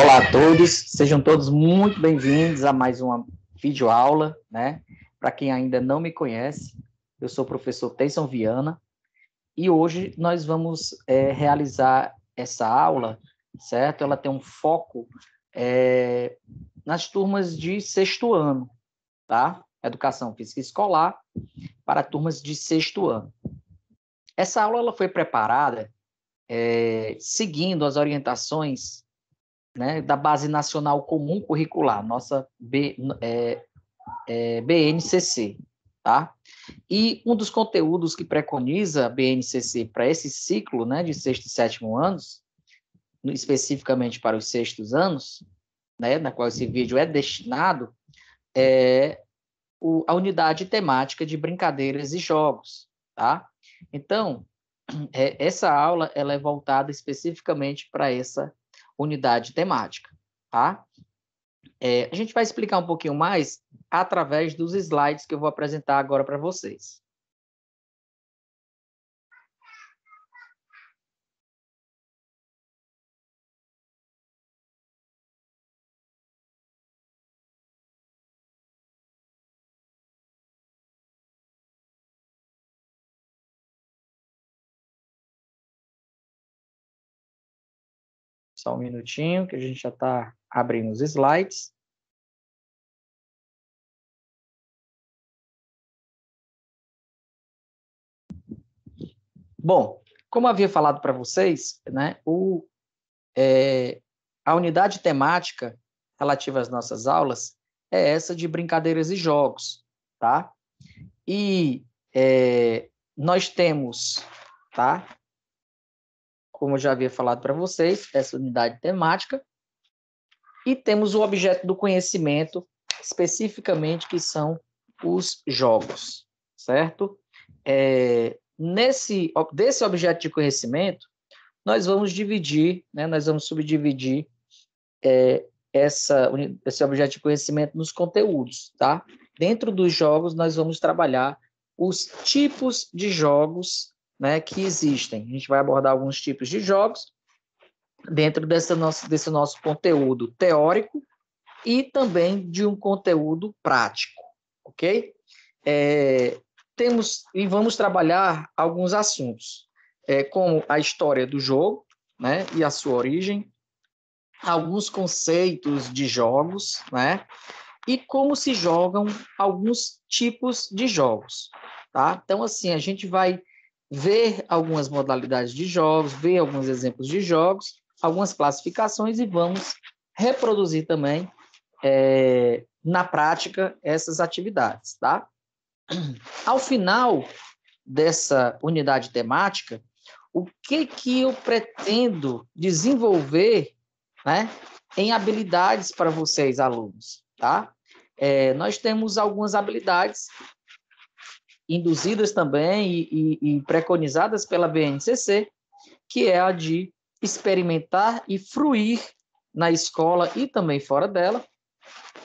Olá a todos, sejam todos muito bem-vindos a mais uma videoaula, né? Para quem ainda não me conhece, eu sou o professor Teison Viana e hoje nós vamos é, realizar essa aula, certo? Ela tem um foco é, nas turmas de sexto ano, tá? Educação Física Escolar para turmas de sexto ano. Essa aula ela foi preparada é, seguindo as orientações né, da Base Nacional Comum Curricular, nossa B, é, é, BNCC. Tá? E um dos conteúdos que preconiza a BNCC para esse ciclo né, de sexto e sétimo anos, especificamente para os sextos anos, né, na qual esse vídeo é destinado, é o, a unidade temática de brincadeiras e jogos. Tá? Então, é, essa aula ela é voltada especificamente para essa unidade temática, tá? É, a gente vai explicar um pouquinho mais através dos slides que eu vou apresentar agora para vocês. Só um minutinho que a gente já está abrindo os slides. Bom, como havia falado para vocês, né, o, é, a unidade temática relativa às nossas aulas é essa de brincadeiras e jogos, tá? E é, nós temos, tá? como eu já havia falado para vocês, essa unidade temática. E temos o objeto do conhecimento, especificamente, que são os jogos, certo? É, nesse desse objeto de conhecimento, nós vamos dividir, né, nós vamos subdividir é, essa, esse objeto de conhecimento nos conteúdos, tá? Dentro dos jogos, nós vamos trabalhar os tipos de jogos né, que existem. A gente vai abordar alguns tipos de jogos dentro desse nosso, desse nosso conteúdo teórico e também de um conteúdo prático, ok? É, temos e vamos trabalhar alguns assuntos, é, como a história do jogo né, e a sua origem, alguns conceitos de jogos, né? E como se jogam alguns tipos de jogos, tá? Então, assim, a gente vai ver algumas modalidades de jogos, ver alguns exemplos de jogos, algumas classificações e vamos reproduzir também é, na prática essas atividades, tá? Ao final dessa unidade temática, o que que eu pretendo desenvolver, né, em habilidades para vocês alunos, tá? É, nós temos algumas habilidades induzidas também e, e, e preconizadas pela BNCC, que é a de experimentar e fruir na escola e também fora dela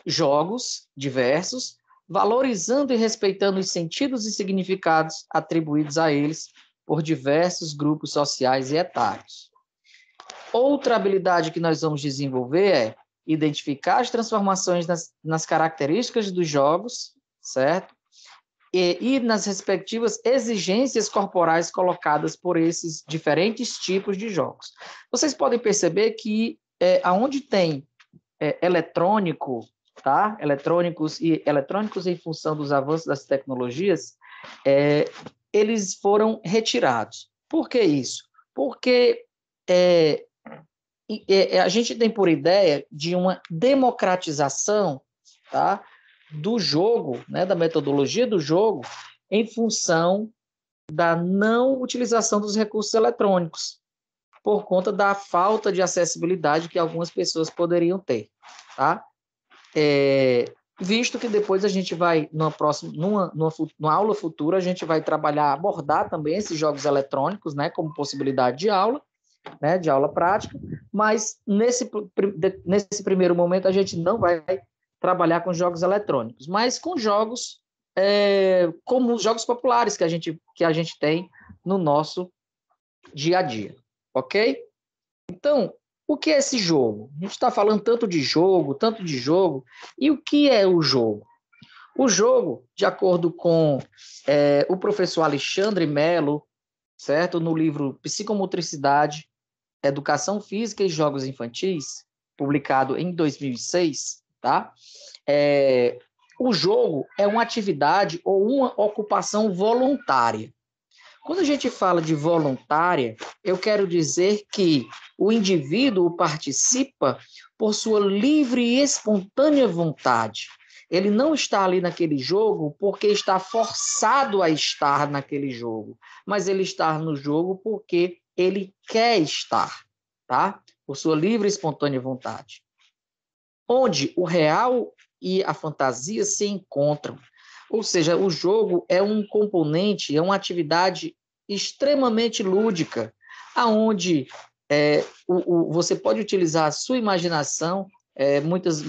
jogos diversos, valorizando e respeitando os sentidos e significados atribuídos a eles por diversos grupos sociais e etários. Outra habilidade que nós vamos desenvolver é identificar as transformações nas, nas características dos jogos, certo? e, e nas respectivas exigências corporais colocadas por esses diferentes tipos de jogos. Vocês podem perceber que é, aonde tem é, eletrônico, tá? Eletrônicos e eletrônicos em função dos avanços das tecnologias, é, eles foram retirados. Por que isso? Porque é, é a gente tem por ideia de uma democratização, tá? do jogo, né, da metodologia do jogo, em função da não utilização dos recursos eletrônicos, por conta da falta de acessibilidade que algumas pessoas poderiam ter, tá? É, visto que depois a gente vai, numa, próxima, numa, numa, numa aula futura, a gente vai trabalhar, abordar também esses jogos eletrônicos, né, como possibilidade de aula, né, de aula prática, mas nesse, nesse primeiro momento a gente não vai trabalhar com jogos eletrônicos, mas com jogos é, como os jogos populares que a gente que a gente tem no nosso dia a dia, ok? Então, o que é esse jogo? A gente está falando tanto de jogo, tanto de jogo, e o que é o jogo? O jogo, de acordo com é, o professor Alexandre Melo, certo, no livro Psicomotricidade, Educação Física e Jogos Infantis, publicado em 2006, tá? É, o jogo é uma atividade ou uma ocupação voluntária. Quando a gente fala de voluntária, eu quero dizer que o indivíduo participa por sua livre e espontânea vontade. Ele não está ali naquele jogo porque está forçado a estar naquele jogo, mas ele está no jogo porque ele quer estar, tá? Por sua livre e espontânea vontade onde o real e a fantasia se encontram. Ou seja, o jogo é um componente, é uma atividade extremamente lúdica, aonde é, o, o, você pode utilizar a sua imaginação. É, muitos,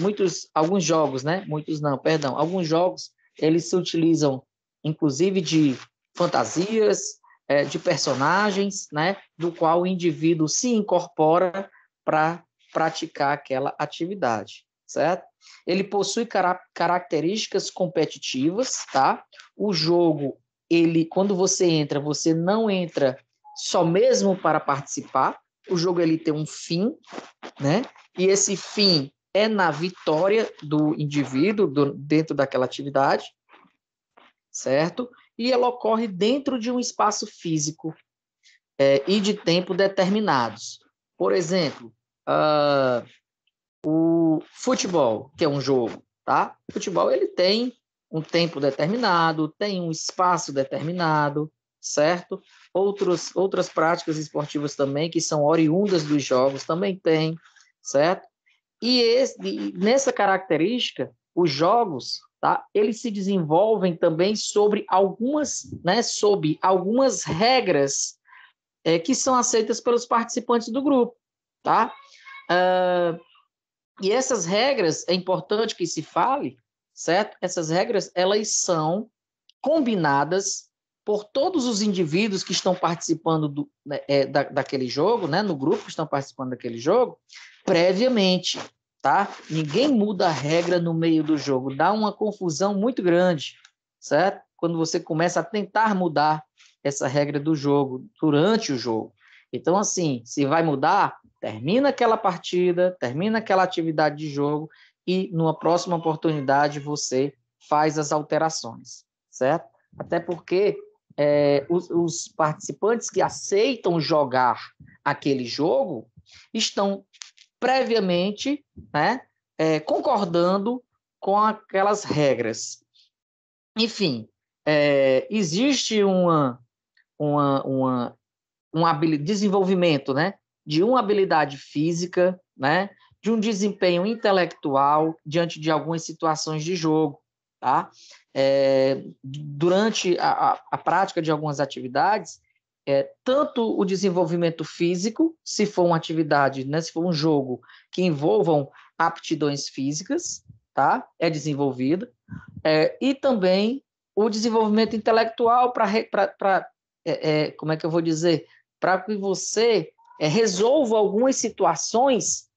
alguns jogos, né? Muitos não, perdão. Alguns jogos eles se utilizam, inclusive, de fantasias, é, de personagens, né? Do qual o indivíduo se incorpora para praticar aquela atividade certo? Ele possui car características competitivas, tá? O jogo, ele, quando você entra, você não entra só mesmo para participar. O jogo ele tem um fim, né? E esse fim é na vitória do indivíduo do, dentro daquela atividade, certo? E ela ocorre dentro de um espaço físico é, e de tempo determinados. Por exemplo, uh, o futebol, que é um jogo, tá? O futebol ele tem um tempo determinado, tem um espaço determinado, certo? Outros, outras práticas esportivas também, que são oriundas dos jogos, também tem, certo? E esse, nessa característica, os jogos, tá? Eles se desenvolvem também sobre algumas, né? Sob algumas regras é, que são aceitas pelos participantes do grupo, tá? Uh, e essas regras, é importante que se fale, certo? Essas regras, elas são combinadas por todos os indivíduos que estão participando do, né, é, da, daquele jogo, né? No grupo que estão participando daquele jogo, previamente, tá? Ninguém muda a regra no meio do jogo, dá uma confusão muito grande, certo? Quando você começa a tentar mudar essa regra do jogo durante o jogo. Então, assim, se vai mudar, termina aquela partida, termina aquela atividade de jogo e numa próxima oportunidade você faz as alterações, certo? Até porque é, os, os participantes que aceitam jogar aquele jogo estão previamente né, é, concordando com aquelas regras. Enfim, é, existe uma, uma, uma, um desenvolvimento né, de uma habilidade física, né? de um desempenho intelectual diante de algumas situações de jogo. Tá? É, durante a, a, prática de algumas atividades, é, tanto o desenvolvimento físico, se for uma atividade, né, se for um jogo que envolvam aptidões físicas, tá? é desenvolvido, é, e também o desenvolvimento intelectual para, é, é, como é que eu vou dizer, para que você é, resolva algumas situações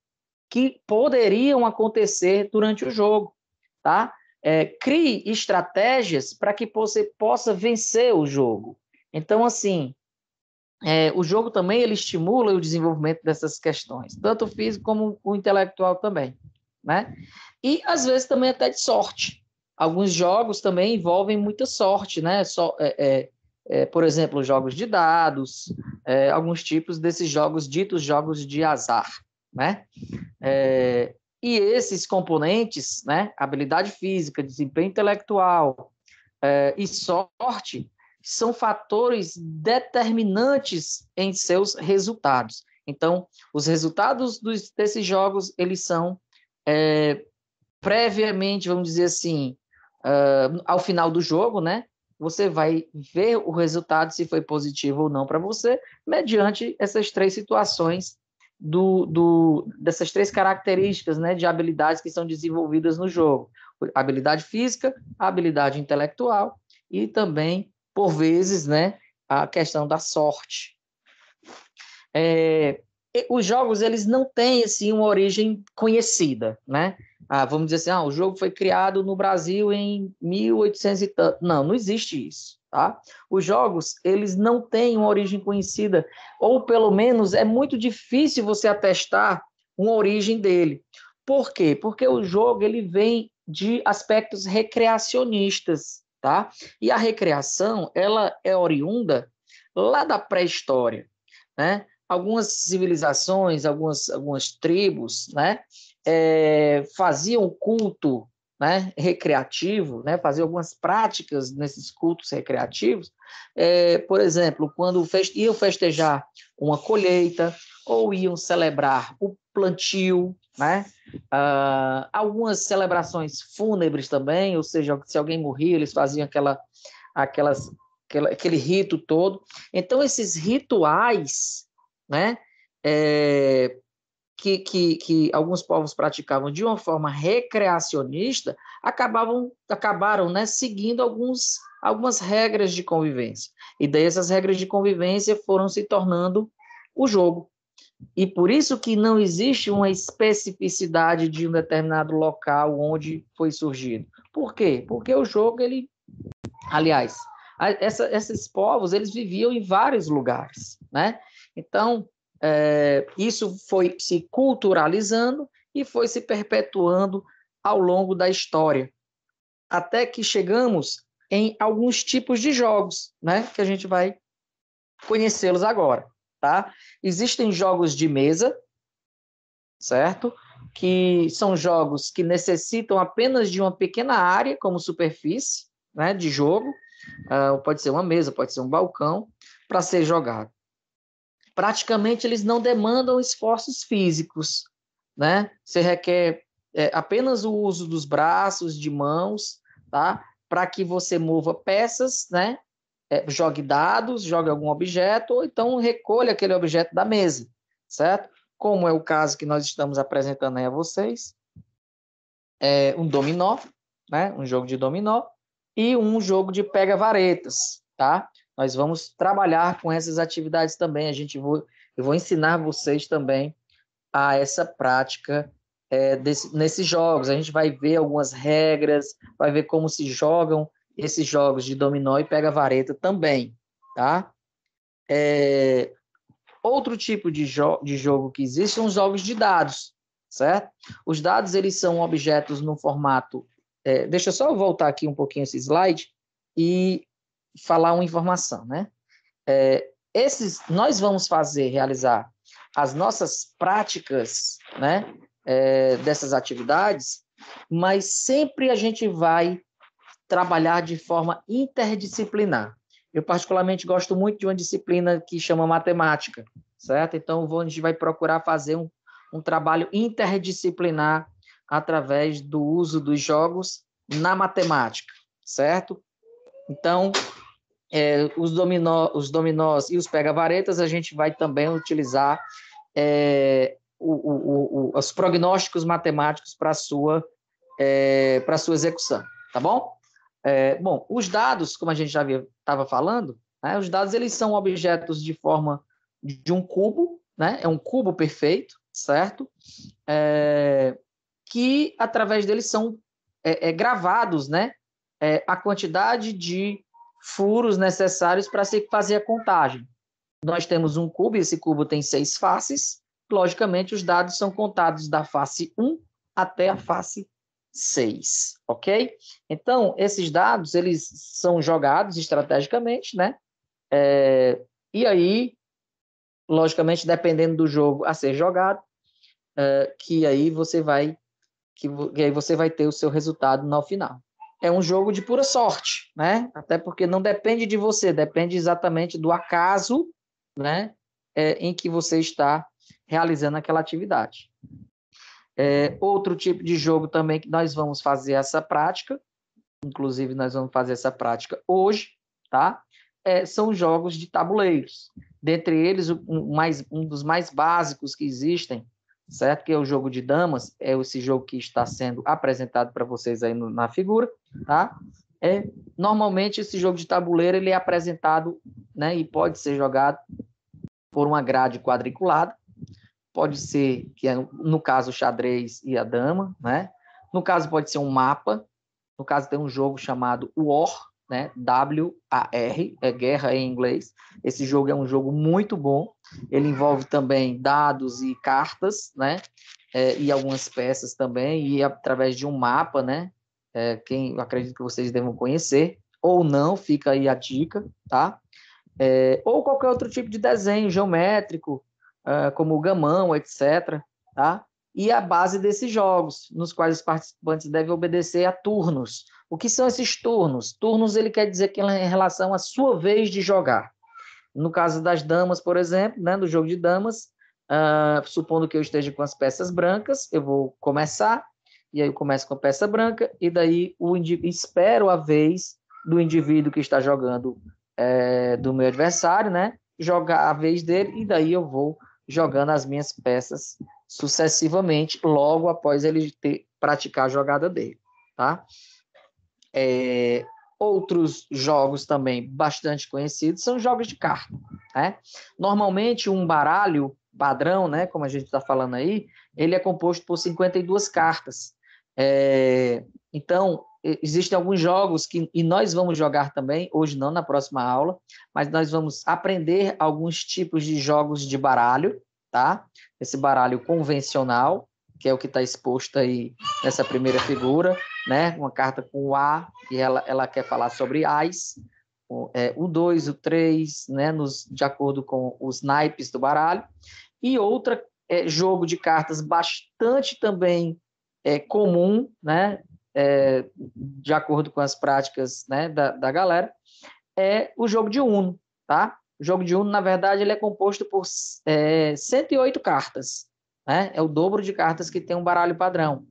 que poderiam acontecer durante o jogo, tá? É, crie estratégias para que você possa vencer o jogo. Então, assim, é, o jogo também ele estimula o desenvolvimento dessas questões, tanto o físico como o intelectual também, né? E às vezes também até de sorte. Alguns jogos também envolvem muita sorte, né? é, é é, por exemplo, jogos de dados, é, alguns tipos desses jogos ditos jogos de azar, né? É, e esses componentes, né, habilidade física, desempenho intelectual é, e sorte, são fatores determinantes em seus resultados. Então, os resultados dos, desses jogos, eles são é, previamente, vamos dizer assim, ah, ao final do jogo, né? você vai ver o resultado se foi positivo ou não para você, mediante essas três situações do, do, dessas três características né, de habilidades que são desenvolvidas no jogo: habilidade física, habilidade intelectual e também, por vezes, né, a questão da sorte. É, os jogos eles não têm assim uma origem conhecida, né? ah, vamos dizer assim, ah, o jogo foi criado no Brasil em 1800 e tanto. Não, não existe isso, tá? Os jogos, eles não têm uma origem conhecida, ou pelo menos é muito difícil você atestar uma origem dele. Por quê? Porque o jogo, ele vem de aspectos recreacionistas, tá? E a recreação, ela é oriunda lá da pré-história, né? Algumas civilizações, algumas, algumas tribos, né? é, faziam culto né, recreativo, né, fazer algumas práticas nesses cultos recreativos, é, por exemplo, quando feste iam festejar uma colheita ou iam celebrar o plantio, né, ah, algumas celebrações fúnebres também, ou seja, se alguém morria, eles faziam aquela, aquelas, aquela, aquele rito todo. Então, esses rituais, né, é, que, que, que alguns povos praticavam de uma forma recreacionista acabavam, acabaram né, seguindo alguns, algumas regras de convivência. E daí essas regras de convivência foram se tornando o jogo. E por isso que não existe uma especificidade de um determinado local onde foi surgido. Por quê? Porque o jogo, ele... Aliás, essa, esses povos, eles viviam em vários lugares, né? Então, é, isso foi se culturalizando e foi se perpetuando ao longo da história, até que chegamos em alguns tipos de jogos, né, que a gente vai conhecê-los agora, tá? Existem jogos de mesa, certo? Que são jogos que necessitam apenas de uma pequena área como superfície, né, de jogo. Uh, pode ser uma mesa, pode ser um balcão para ser jogado praticamente eles não demandam esforços físicos, né? Você requer é, apenas o uso dos braços, de mãos, tá? Para que você mova peças, né? É, jogue dados, jogue algum objeto, ou então recolha aquele objeto da mesa, certo? Como é o caso que nós estamos apresentando aí a vocês, é um dominó, né? Um jogo de dominó e um jogo de pega-varetas, tá? nós vamos trabalhar com essas atividades também. A gente vou, eu vou ensinar vocês também a essa prática é, desse, nesses jogos. A gente vai ver algumas regras, vai ver como se jogam esses jogos de dominó e pega-vareta também, tá? É, outro tipo de, jo de jogo que existe são os jogos de dados, certo? Os dados, eles são objetos no formato... É, deixa eu só voltar aqui um pouquinho esse slide e falar uma informação, né? É, esses, nós vamos fazer, realizar as nossas práticas, né? É, dessas atividades, mas sempre a gente vai trabalhar de forma interdisciplinar. Eu particularmente gosto muito de uma disciplina que chama matemática, certo? Então vou, a gente vai procurar fazer um, um trabalho interdisciplinar através do uso dos jogos na matemática, certo? Então, é, os, dominó, os dominós e os pega-varetas, a gente vai também utilizar é, o, o, o, os prognósticos matemáticos para sua, é, sua execução, tá bom? É, bom, os dados, como a gente já estava falando, né, os dados eles são objetos de forma de um cubo, né, é um cubo perfeito, certo? É, que através deles são é, gravados, né, a quantidade de furos necessários para se fazer a contagem. Nós temos um cubo, e esse cubo tem seis faces. Logicamente, os dados são contados da face 1 até a face 6, ok? Então, esses dados, eles são jogados estrategicamente, né? É, e aí, logicamente, dependendo do jogo a ser jogado, é, que aí você vai que, que aí você vai ter o seu resultado no final é um jogo de pura sorte, né? Até porque não depende de você, depende exatamente do acaso, né? É, em que você está realizando aquela atividade. É, outro tipo de jogo também que nós vamos fazer essa prática, inclusive nós vamos fazer essa prática hoje, tá? É, são jogos de tabuleiros. Dentre eles, um, mais, um dos mais básicos que existem certo? Que é o jogo de damas, é esse jogo que está sendo apresentado para vocês aí no, na figura, tá? É, normalmente esse jogo de tabuleiro ele é apresentado, né, e pode ser jogado por uma grade quadriculada, pode ser que é, no caso o xadrez e a dama, né? No caso pode ser um mapa, no caso tem um jogo chamado War, né? W-A-R, é guerra em inglês. Esse jogo é um jogo muito bom. Ele envolve também dados e cartas, né? É, e algumas peças também, e através de um mapa, né? É, quem eu acredito que vocês devam conhecer, ou não, fica aí a dica, tá? É, ou qualquer outro tipo de desenho geométrico, ah, como o gamão, etc. Tá? e a base desses jogos, nos quais os participantes devem obedecer a turnos. O que são esses turnos? Turnos ele quer dizer que é em relação à sua vez de jogar. No caso das damas, por exemplo, né, do jogo de damas, uh, supondo que eu esteja com as peças brancas, eu vou começar, e aí eu começo com a peça branca, e daí o espero a vez do indivíduo que está jogando é, do meu adversário, né? Jogar a vez dele, e daí eu vou jogando as minhas peças sucessivamente, logo após ele ter, praticar a jogada dele, tá? É, outros jogos também bastante conhecidos são jogos de carta, né? Normalmente um baralho padrão, né, como a gente está falando aí, ele é composto por 52 cartas. É, então, existem alguns jogos que e nós vamos jogar também hoje não na próxima aula, mas nós vamos aprender alguns tipos de jogos de baralho, tá? Esse baralho convencional, que é o que está exposto aí nessa primeira figura, né? Uma carta com o A, que ela, ela quer falar sobre as, o, é, o 2, o 3, né? Nos, de acordo com os naipes do baralho. E outra é, jogo de cartas bastante também é, comum, né? É, de acordo com as práticas né, da, da galera, é o jogo de Uno, tá? O jogo de Uno, na verdade, ele é composto por é, 108 cartas. Né? É o dobro de cartas que tem um baralho padrão.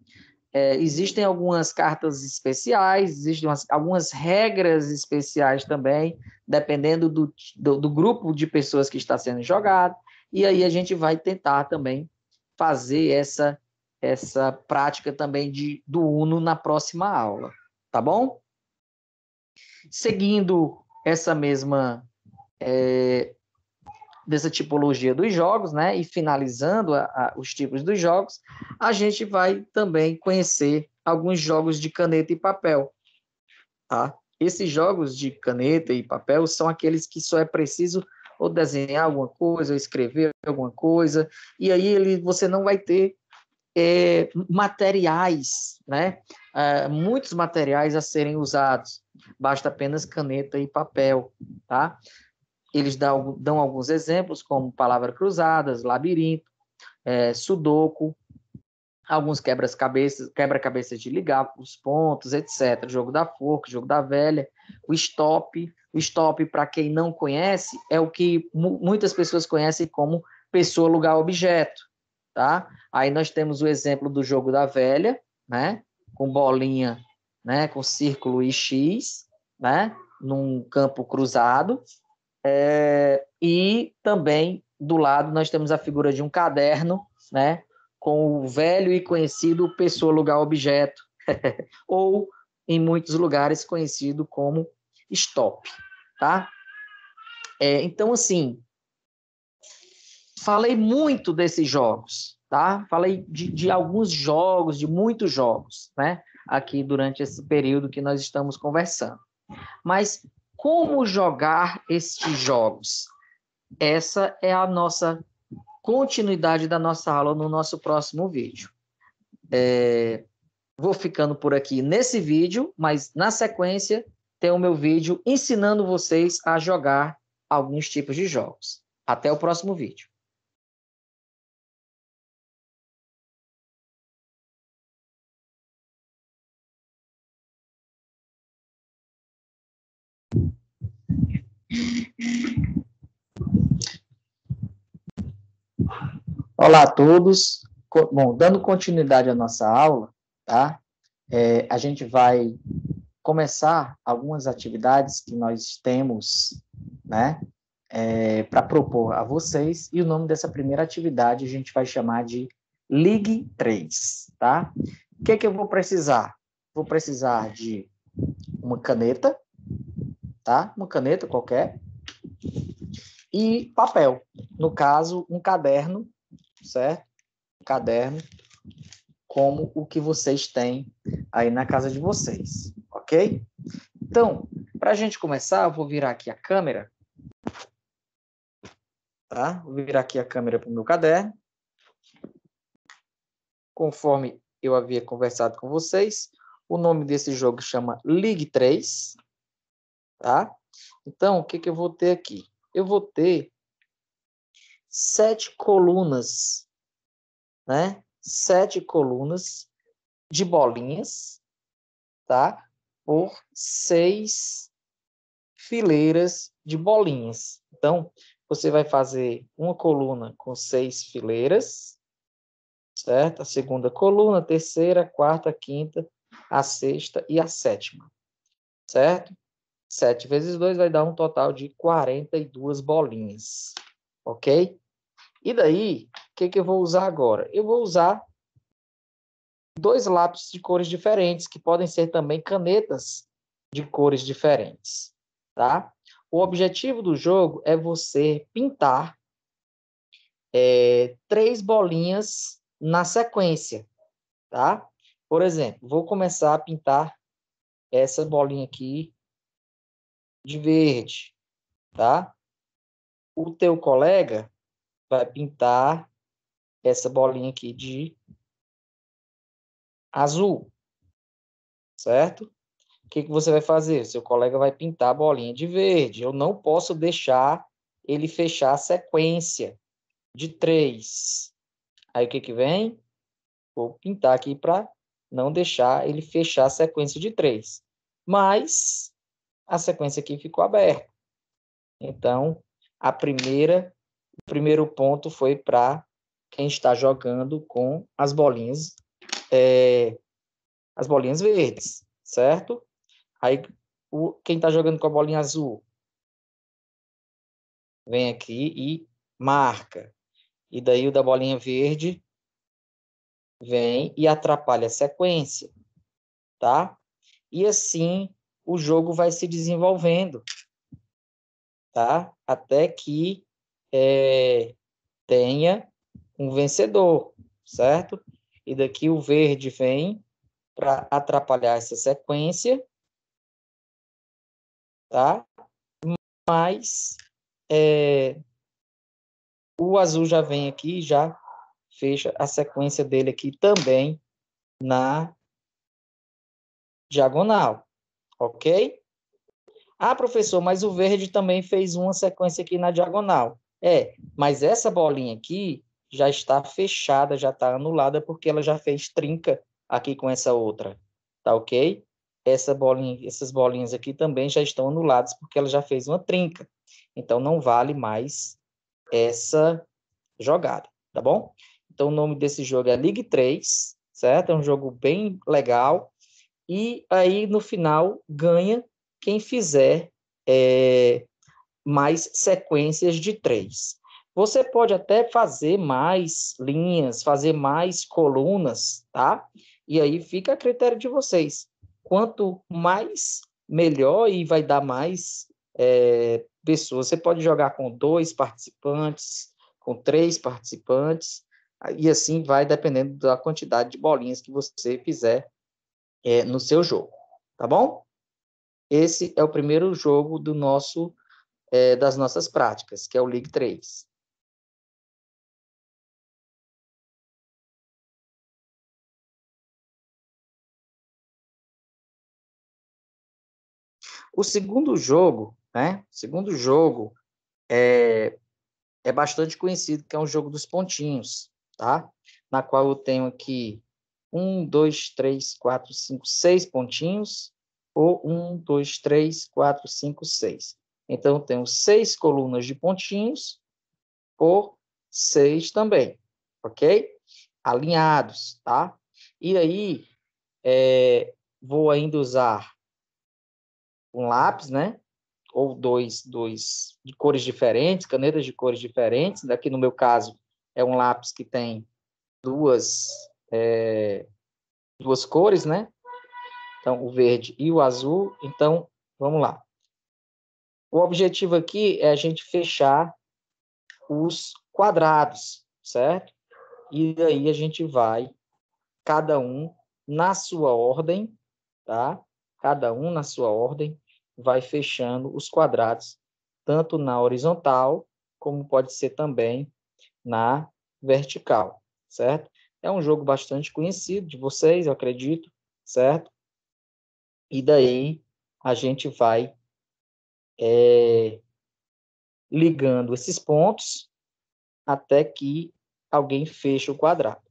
É, existem algumas cartas especiais, existem umas, algumas regras especiais também, dependendo do, do, do grupo de pessoas que está sendo jogado. E aí a gente vai tentar também fazer essa essa prática também de, do Uno na próxima aula, tá bom? Seguindo essa mesma é, dessa tipologia dos jogos, né? E finalizando a, a, os tipos dos jogos, a gente vai também conhecer alguns jogos de caneta e papel. Tá? Esses jogos de caneta e papel são aqueles que só é preciso ou desenhar alguma coisa, ou escrever alguma coisa, e aí ele, você não vai ter é, materiais, né? É, muitos materiais a serem usados. Basta apenas caneta e papel, tá? eles dão, dão alguns exemplos, como palavras cruzadas, labirinto, é, sudoku, alguns quebra-cabeças quebra -cabeças de ligar os pontos, etc. Jogo da forca, jogo da velha, o stop. O stop, para quem não conhece, é o que muitas pessoas conhecem como pessoa, lugar, objeto. Tá? Aí nós temos o exemplo do jogo da velha, né? com bolinha, né? com círculo e X, né? num campo cruzado. É, e também do lado nós temos a figura de um caderno, né, com o velho e conhecido pessoa, lugar, objeto, ou em muitos lugares conhecido como stop, tá? É, então assim, falei muito desses jogos, tá? Falei de, de alguns jogos, de muitos jogos, né? Aqui durante esse período que nós estamos conversando. Mas como jogar estes jogos. Essa é a nossa continuidade da nossa aula no nosso próximo vídeo. É, vou ficando por aqui nesse vídeo, mas na sequência tem o meu vídeo ensinando vocês a jogar alguns tipos de jogos. Até o próximo vídeo. Olá a todos. Bom, dando continuidade à nossa aula, tá? É, a gente vai começar algumas atividades que nós temos, né? É, para propor a vocês, e o nome dessa primeira atividade a gente vai chamar de Ligue 3, tá? O que, que eu vou precisar? Vou precisar de uma caneta, tá? Uma caneta qualquer. E papel, no caso, um caderno, certo? Um caderno como o que vocês têm aí na casa de vocês, ok? Então, para a gente começar, eu vou virar aqui a câmera, tá? Vou virar aqui a câmera para o meu caderno. Conforme eu havia conversado com vocês, o nome desse jogo chama League 3, tá? Então, o que, que eu vou ter aqui? Eu vou ter sete colunas, né? Sete colunas de bolinhas, tá? Por seis fileiras de bolinhas. Então, você vai fazer uma coluna com seis fileiras, certo? A segunda coluna, a terceira, a quarta, a quinta, a sexta e a sétima, certo? 7 vezes 2 vai dar um total de 42 bolinhas, ok? E daí, o que, que eu vou usar agora? Eu vou usar dois lápis de cores diferentes, que podem ser também canetas de cores diferentes, tá? O objetivo do jogo é você pintar é, três bolinhas na sequência, tá? Por exemplo, vou começar a pintar essa bolinha aqui de verde, tá? O teu colega vai pintar essa bolinha aqui de azul, certo? O que, que você vai fazer? Seu colega vai pintar a bolinha de verde. Eu não posso deixar ele fechar a sequência de três. Aí o que, que vem? Vou pintar aqui para não deixar ele fechar a sequência de três. Mas a sequência aqui ficou aberta. Então, a primeira, o primeiro ponto foi para quem está jogando com as bolinhas, é, as bolinhas verdes, certo? Aí, o, quem está jogando com a bolinha azul vem aqui e marca. E daí o da bolinha verde vem e atrapalha a sequência, tá? E assim o jogo vai se desenvolvendo, tá? Até que é, tenha um vencedor, certo? E daqui o verde vem para atrapalhar essa sequência, tá? Mas é, o azul já vem aqui, já fecha a sequência dele aqui também na diagonal, ok? Ah, professor, mas o verde também fez uma sequência aqui na diagonal. É, mas essa bolinha aqui já está fechada, já está anulada, porque ela já fez trinca aqui com essa outra, tá ok? Essa bolinha, essas bolinhas aqui também já estão anuladas, porque ela já fez uma trinca. Então, não vale mais essa jogada, tá bom? Então, o nome desse jogo é League 3, certo? É um jogo bem legal e aí no final ganha quem fizer é, mais sequências de três. Você pode até fazer mais linhas, fazer mais colunas, tá? E aí fica a critério de vocês. Quanto mais, melhor e vai dar mais é, pessoas. Você pode jogar com dois participantes, com três participantes, e assim vai dependendo da quantidade de bolinhas que você fizer é, no seu jogo, tá bom? Esse é o primeiro jogo do nosso é, das nossas práticas, que é o League 3. O segundo jogo, né? segundo jogo é, é bastante conhecido, que é um jogo dos pontinhos, tá? Na qual eu tenho aqui um, dois, três, quatro, cinco, seis pontinhos, ou um, dois, três, quatro, cinco, seis. Então, tenho seis colunas de pontinhos por seis também, ok? Alinhados, tá? E aí, é, vou ainda usar um lápis, né? Ou dois, dois de cores diferentes, canetas de cores diferentes. daqui no meu caso, é um lápis que tem duas é, duas cores, né? Então, o verde e o azul. Então, vamos lá. O objetivo aqui é a gente fechar os quadrados, certo? E aí a gente vai, cada um na sua ordem, tá? Cada um na sua ordem vai fechando os quadrados, tanto na horizontal, como pode ser também na vertical, certo? É um jogo bastante conhecido de vocês, eu acredito, certo? E daí a gente vai é, ligando esses pontos até que alguém feche o quadrado.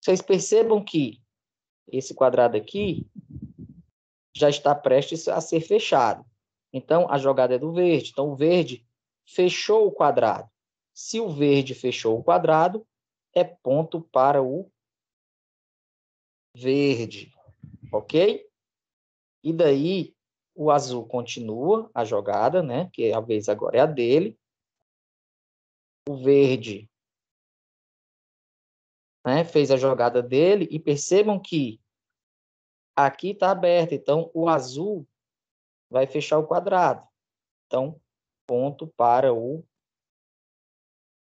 Vocês percebam que esse quadrado aqui já está prestes a ser fechado. Então, a jogada é do verde. Então, o verde fechou o quadrado. Se o verde fechou o quadrado, é ponto para o verde, ok? E daí o azul continua a jogada, né? Que a vez agora é a dele. O verde né, fez a jogada dele e percebam que aqui está aberta, então o azul vai fechar o quadrado. Então, ponto para o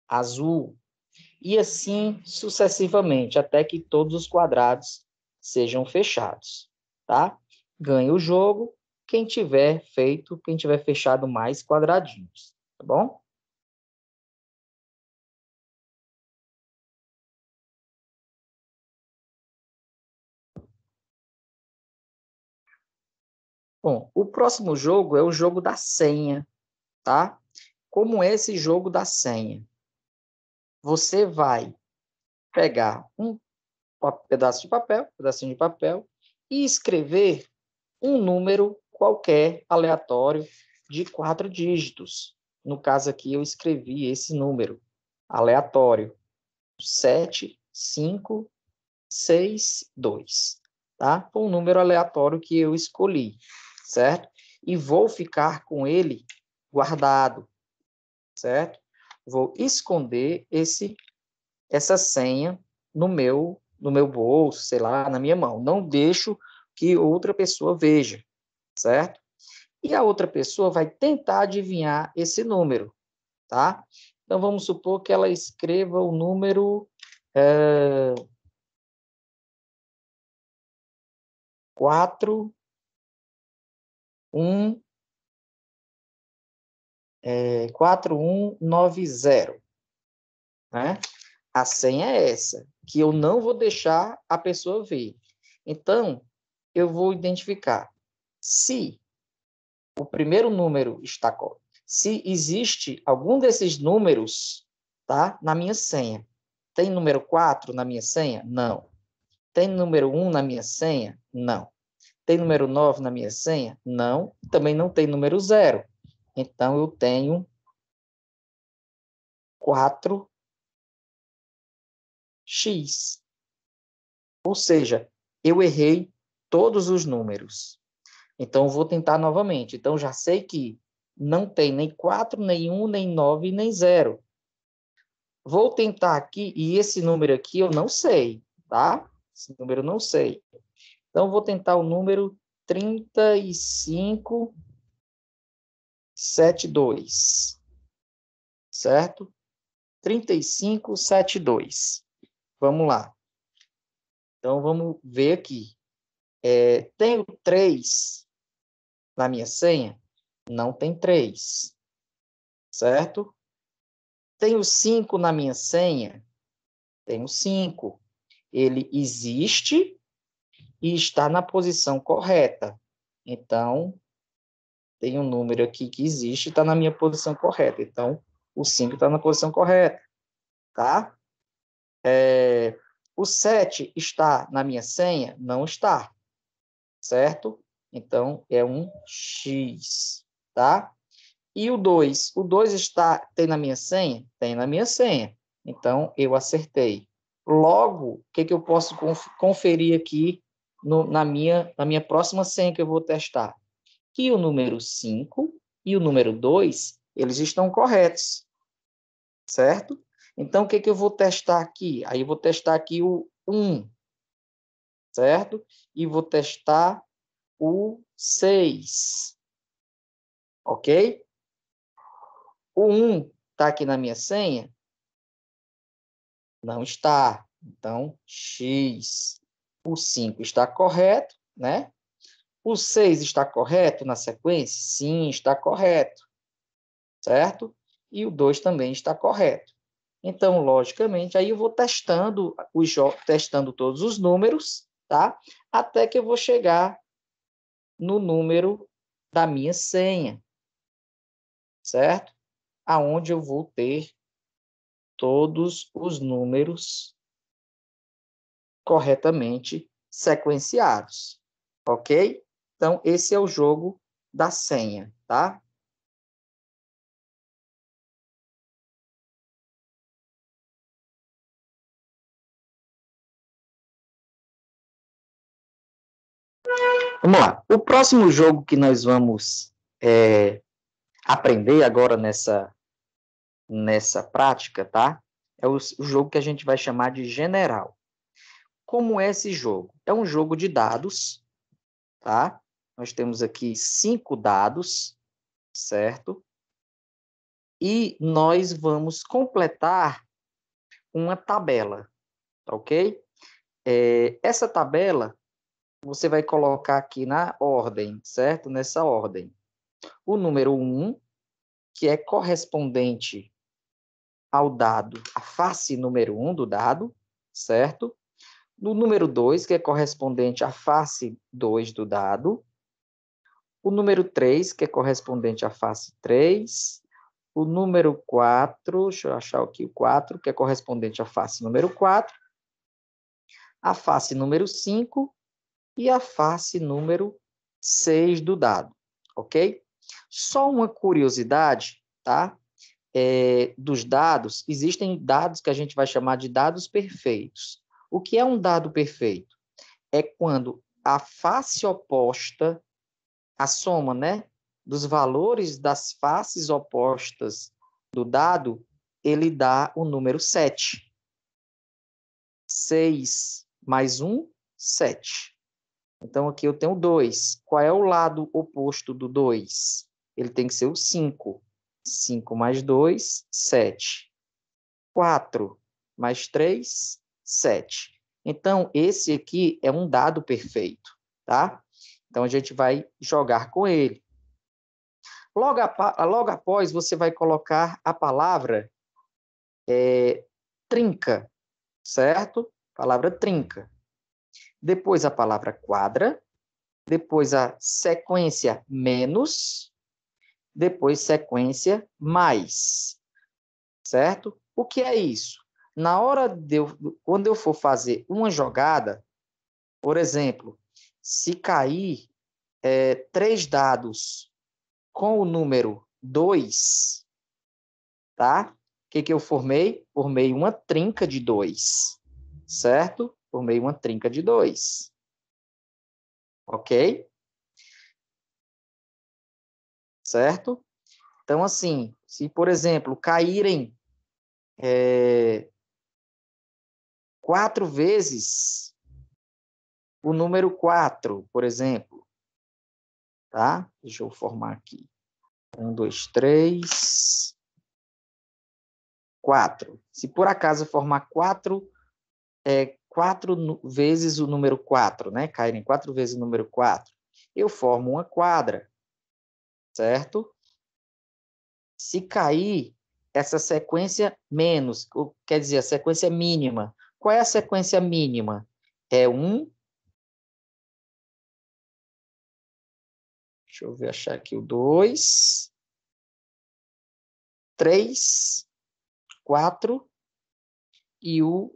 azul. E assim sucessivamente, até que todos os quadrados sejam fechados, tá? Ganha o jogo quem tiver feito, quem tiver fechado mais quadradinhos, tá bom? Bom, o próximo jogo é o jogo da senha, tá? Como é esse jogo da senha? Você vai pegar um pedaço de papel, pedacinho de papel, e escrever um número qualquer aleatório de quatro dígitos. No caso aqui, eu escrevi esse número aleatório: 7, 5, 6, 2. Tá? Um número aleatório que eu escolhi, certo? E vou ficar com ele guardado, certo? Vou esconder esse, essa senha no meu no meu bolso, sei lá, na minha mão. Não deixo que outra pessoa veja, certo? E a outra pessoa vai tentar adivinhar esse número, tá? Então vamos supor que ela escreva o número é, 4, 1, é, 4190. Né? A senha é essa que eu não vou deixar a pessoa ver. Então, eu vou identificar se o primeiro número está se existe algum desses números, tá, na minha senha. Tem número 4 na minha senha? Não. Tem número 1 na minha senha? Não. Tem número 9 na minha senha? Não. Também não tem número 0. Então eu tenho 4 x. Ou seja, eu errei todos os números. Então, vou tentar novamente. Então, já sei que não tem nem 4, nem 1, nem 9, nem 0. Vou tentar aqui, e esse número aqui eu não sei, tá? Esse número eu não sei. Então, vou tentar o número 3572, certo? 3572. Vamos lá. Então, vamos ver aqui. É, tenho três na minha senha? Não tem três. Certo? Tenho cinco na minha senha? Tenho cinco. Ele existe e está na posição correta. Então, tem um número aqui que existe e está na minha posição correta. Então, o 5 está na posição correta, tá? É, o 7 está na minha senha? Não está, certo? Então, é um X, tá? E o 2? O 2 está, tem na minha senha? Tem na minha senha. Então, eu acertei. Logo, o que, que eu posso conferir aqui no, na, minha, na minha próxima senha que eu vou testar? Que o número 5 e o número 2, eles estão corretos, certo? Então, o que, é que eu vou testar aqui? Aí, eu vou testar aqui o 1, certo? E vou testar o 6, ok? O 1 está aqui na minha senha? Não está. Então, X. O 5 está correto, né? O 6 está correto na sequência? Sim, está correto. Certo? E o 2 também está correto. Então, logicamente, aí eu vou testando os testando todos os números, tá? Até que eu vou chegar no número da minha senha, certo? Aonde eu vou ter todos os números corretamente sequenciados, ok? Então, esse é o jogo da senha, tá? Vamos lá. O próximo jogo que nós vamos é, aprender agora nessa, nessa prática, tá? É o, o jogo que a gente vai chamar de general. Como é esse jogo? É um jogo de dados, tá? Nós temos aqui cinco dados, certo? E nós vamos completar uma tabela, tá ok? É, essa tabela você vai colocar aqui na ordem, certo? Nessa ordem. O número 1, um, que é correspondente ao dado, a face número 1 um do dado, certo? O número 2, que é correspondente à face 2 do dado. O número 3, que é correspondente à face 3. O número 4, deixa eu achar aqui o 4, que é correspondente à face número 4. A face número 5, e a face número 6 do dado, ok? Só uma curiosidade, tá? É, dos dados, existem dados que a gente vai chamar de dados perfeitos. O que é um dado perfeito? É quando a face oposta, a soma, né? Dos valores das faces opostas do dado, ele dá o número 7. 6 mais 1, 7. Então, aqui eu tenho 2. Qual é o lado oposto do 2? Ele tem que ser o 5. 5 mais 2, 7. 4 mais 3, 7. Então, esse aqui é um dado perfeito, tá? Então, a gente vai jogar com ele. Logo, a, logo após, você vai colocar a palavra é, trinca, certo? Palavra trinca depois a palavra quadra, depois a sequência menos, depois sequência mais. Certo? O que é isso? Na hora de eu, quando eu for fazer uma jogada, por exemplo, se cair é, três dados com o número 2, tá? O que, que eu formei? Formei uma trinca de 2, certo? por meio de uma trinca de 2. Ok? Certo? Então, assim, se, por exemplo, caírem é, quatro vezes o número 4, por exemplo, tá? Deixa eu formar aqui. Um, dois, três, quatro. Se por acaso formar quatro é, né? quatro vezes o número 4, né? Caírem quatro vezes o número 4, eu formo uma quadra, certo? Se cair essa sequência menos, quer dizer, a sequência mínima. Qual é a sequência mínima? É 1. Um... Deixa eu ver, achar aqui o 2. 3, 4 e o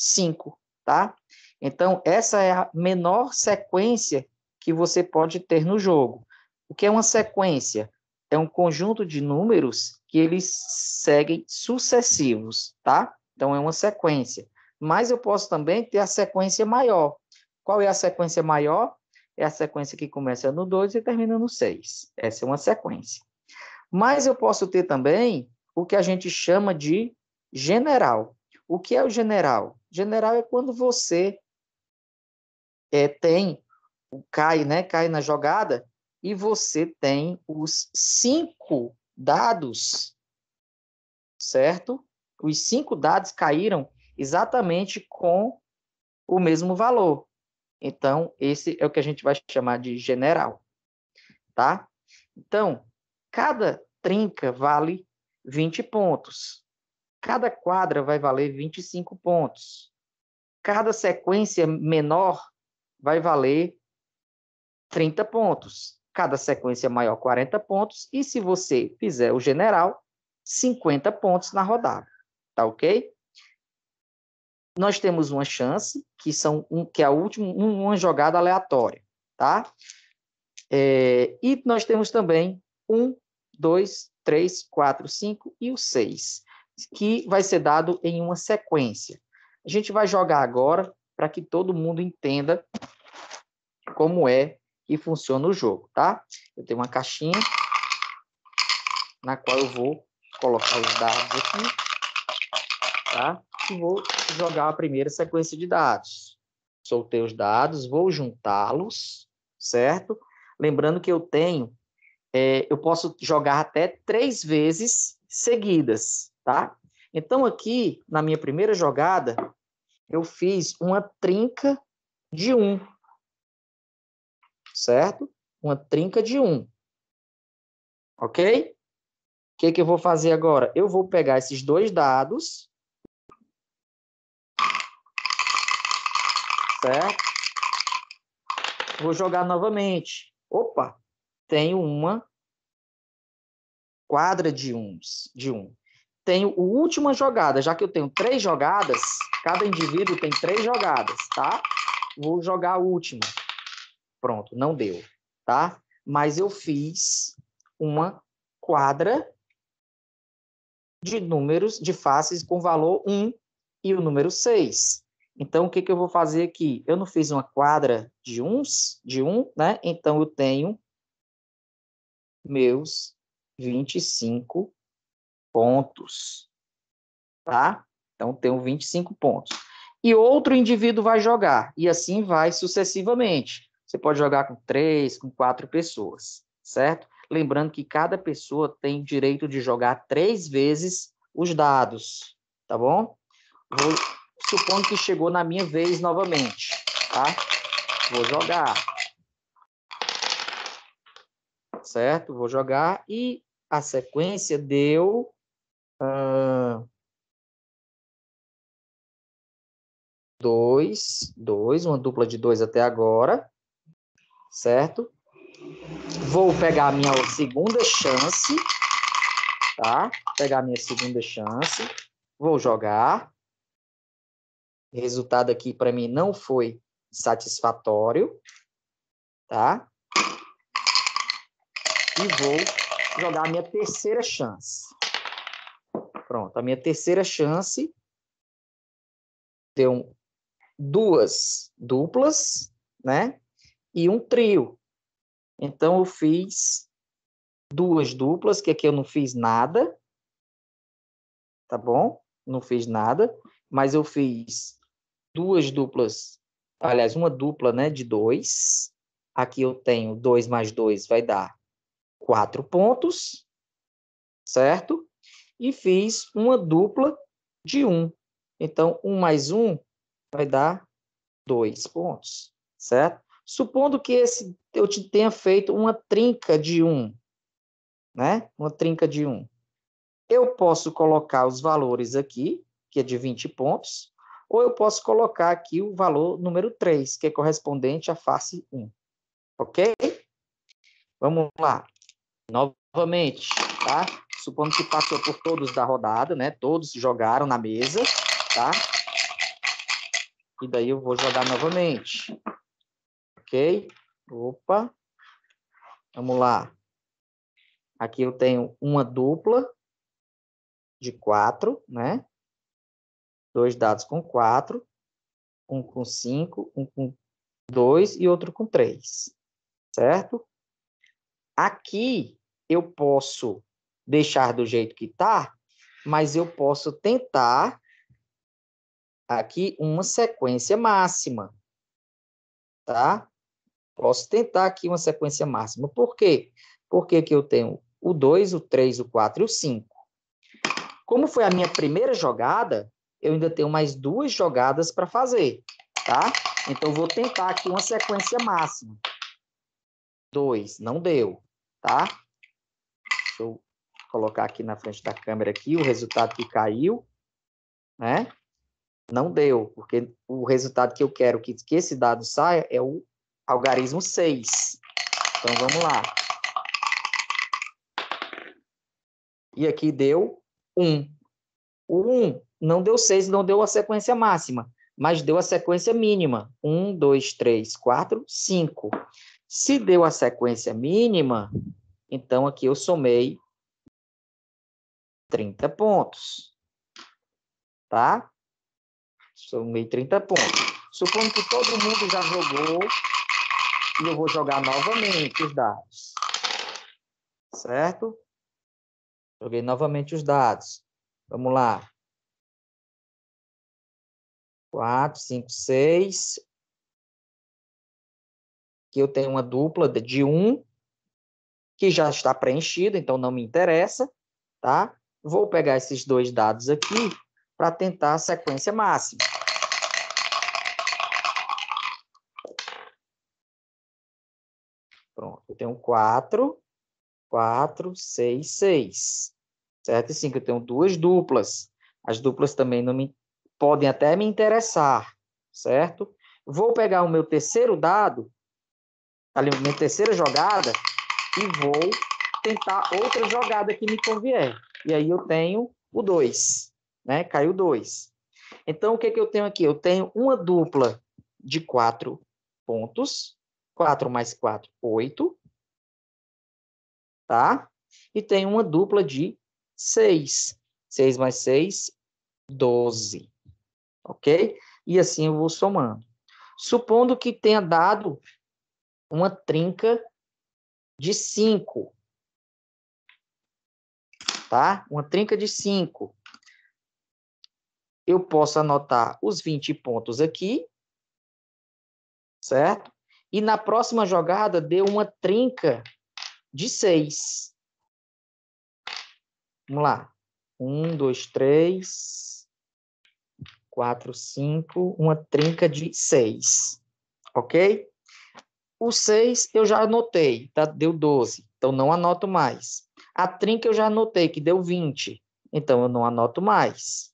5, tá? Então, essa é a menor sequência que você pode ter no jogo. O que é uma sequência? É um conjunto de números que eles seguem sucessivos, tá? Então, é uma sequência. Mas eu posso também ter a sequência maior. Qual é a sequência maior? É a sequência que começa no 2 e termina no 6. Essa é uma sequência. Mas eu posso ter também o que a gente chama de general. O que é o general? General é quando você é, tem, cai, né, cai na jogada e você tem os cinco dados, certo? Os cinco dados caíram exatamente com o mesmo valor. Então, esse é o que a gente vai chamar de general, tá? Então, cada trinca vale 20 pontos. Cada quadra vai valer 25 pontos. Cada sequência menor vai valer 30 pontos. Cada sequência maior, 40 pontos. E se você fizer o general, 50 pontos na rodada. Tá ok? Nós temos uma chance, que, são um, que é a última, um, uma jogada aleatória. Tá? É, e nós temos também um, dois, três, quatro, cinco e o seis que vai ser dado em uma sequência. A gente vai jogar agora para que todo mundo entenda como é que funciona o jogo, tá? Eu tenho uma caixinha na qual eu vou colocar os dados aqui, tá? E vou jogar a primeira sequência de dados. Soltei os dados, vou juntá-los, certo? Lembrando que eu tenho, é, eu posso jogar até três vezes seguidas, tá? Então aqui, na minha primeira jogada, eu fiz uma trinca de 1, um, certo? Uma trinca de 1, um, ok? O que, que eu vou fazer agora? Eu vou pegar esses dois dados, certo? Vou jogar novamente. Opa, tenho uma quadra de uns, de um tenho o última jogada, já que eu tenho três jogadas, cada indivíduo tem três jogadas, tá? Vou jogar a última. Pronto, não deu, tá? Mas eu fiz uma quadra de números de faces com valor 1 e o número 6. Então, o que, que eu vou fazer aqui? Eu não fiz uma quadra de uns, de 1, né? Então, eu tenho meus 25 pontos. Tá? Então tenho 25 pontos. E outro indivíduo vai jogar, e assim vai sucessivamente. Você pode jogar com três, com quatro pessoas, certo? Lembrando que cada pessoa tem direito de jogar três vezes os dados, tá bom? Vou, supondo que chegou na minha vez novamente, tá? Vou jogar. Certo? Vou jogar e a sequência deu 2, ah, dois, dois, uma dupla de dois até agora, certo? Vou pegar a minha segunda chance, tá? pegar a minha segunda chance, vou jogar. Resultado aqui para mim não foi satisfatório, tá? E vou jogar a minha terceira chance. Pronto, a minha terceira chance deu duas duplas, né? E um trio. Então eu fiz duas duplas, que aqui eu não fiz nada, tá bom? Não fiz nada, mas eu fiz duas duplas, aliás, uma dupla, né, de dois. Aqui eu tenho dois mais dois vai dar quatro pontos, certo? e fiz uma dupla de 1. Então, 1 mais 1 vai dar 2 pontos, certo? Supondo que esse, eu te tenha feito uma trinca de 1, né? Uma trinca de 1. Eu posso colocar os valores aqui, que é de 20 pontos, ou eu posso colocar aqui o valor número 3, que é correspondente à face 1. Ok? Vamos lá. Novamente, tá? supondo que passou por todos da rodada, né? Todos jogaram na mesa, tá? E daí eu vou jogar novamente. Ok? Opa. Vamos lá. Aqui eu tenho uma dupla de quatro, né? Dois dados com quatro, um com cinco, um com dois e outro com três, certo? Aqui eu posso deixar do jeito que está, mas eu posso tentar aqui uma sequência máxima, tá? Posso tentar aqui uma sequência máxima. Por quê? Porque que eu tenho o 2, o 3, o 4 e o 5. Como foi a minha primeira jogada, eu ainda tenho mais duas jogadas para fazer, tá? Então, vou tentar aqui uma sequência máxima. 2, não deu, tá? Deixa eu colocar aqui na frente da câmera aqui o resultado que caiu, né? Não deu, porque o resultado que eu quero que, que esse dado saia é o algarismo 6. Então, vamos lá. E aqui deu 1. O 1 não deu 6, não deu a sequência máxima, mas deu a sequência mínima. 1, 2, 3, 4, 5. Se deu a sequência mínima, então aqui eu somei 30 pontos. Tá? Somei 30 pontos. Supondo que todo mundo já jogou e eu vou jogar novamente os dados. Certo? Joguei novamente os dados. Vamos lá. 4, 5, 6. Que eu tenho uma dupla de 1, um, que já está preenchida, então não me interessa, tá? Vou pegar esses dois dados aqui para tentar a sequência máxima. Pronto, eu tenho 4, 4, 6, 6. Certo? E 5, eu tenho duas duplas. As duplas também não me podem até me interessar, certo? Vou pegar o meu terceiro dado, a minha terceira jogada, e vou tentar outra jogada que me convier. E aí eu tenho o 2, né? Caiu 2. Então, o que, é que eu tenho aqui? Eu tenho uma dupla de 4 pontos. 4 mais 4, 8. Tá? E tenho uma dupla de 6. 6 mais 6, 12. Ok? E assim eu vou somando. Supondo que tenha dado uma trinca de 5 tá? Uma trinca de 5. Eu posso anotar os 20 pontos aqui, certo? E na próxima jogada, deu uma trinca de 6. Vamos lá. 1, 2, 3, 4, 5, uma trinca de 6, ok? O 6 eu já anotei, tá? deu 12, então não anoto mais. A trinca eu já anotei que deu 20, então eu não anoto mais,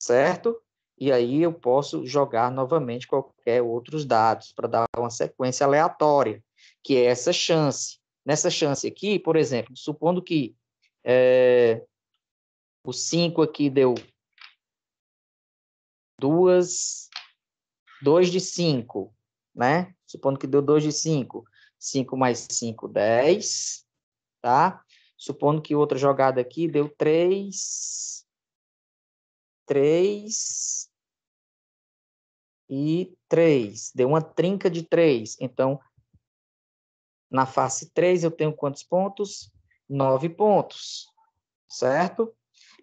certo? E aí eu posso jogar novamente qualquer outros dados para dar uma sequência aleatória, que é essa chance. Nessa chance aqui, por exemplo, supondo que é, o 5 aqui deu 2 de 5, né? Supondo que deu 2 de 5. 5 mais 5, 10, tá? Supondo que outra jogada aqui deu 3, 3 e 3. Deu uma trinca de 3. Então, na face 3 eu tenho quantos pontos? 9 pontos, certo?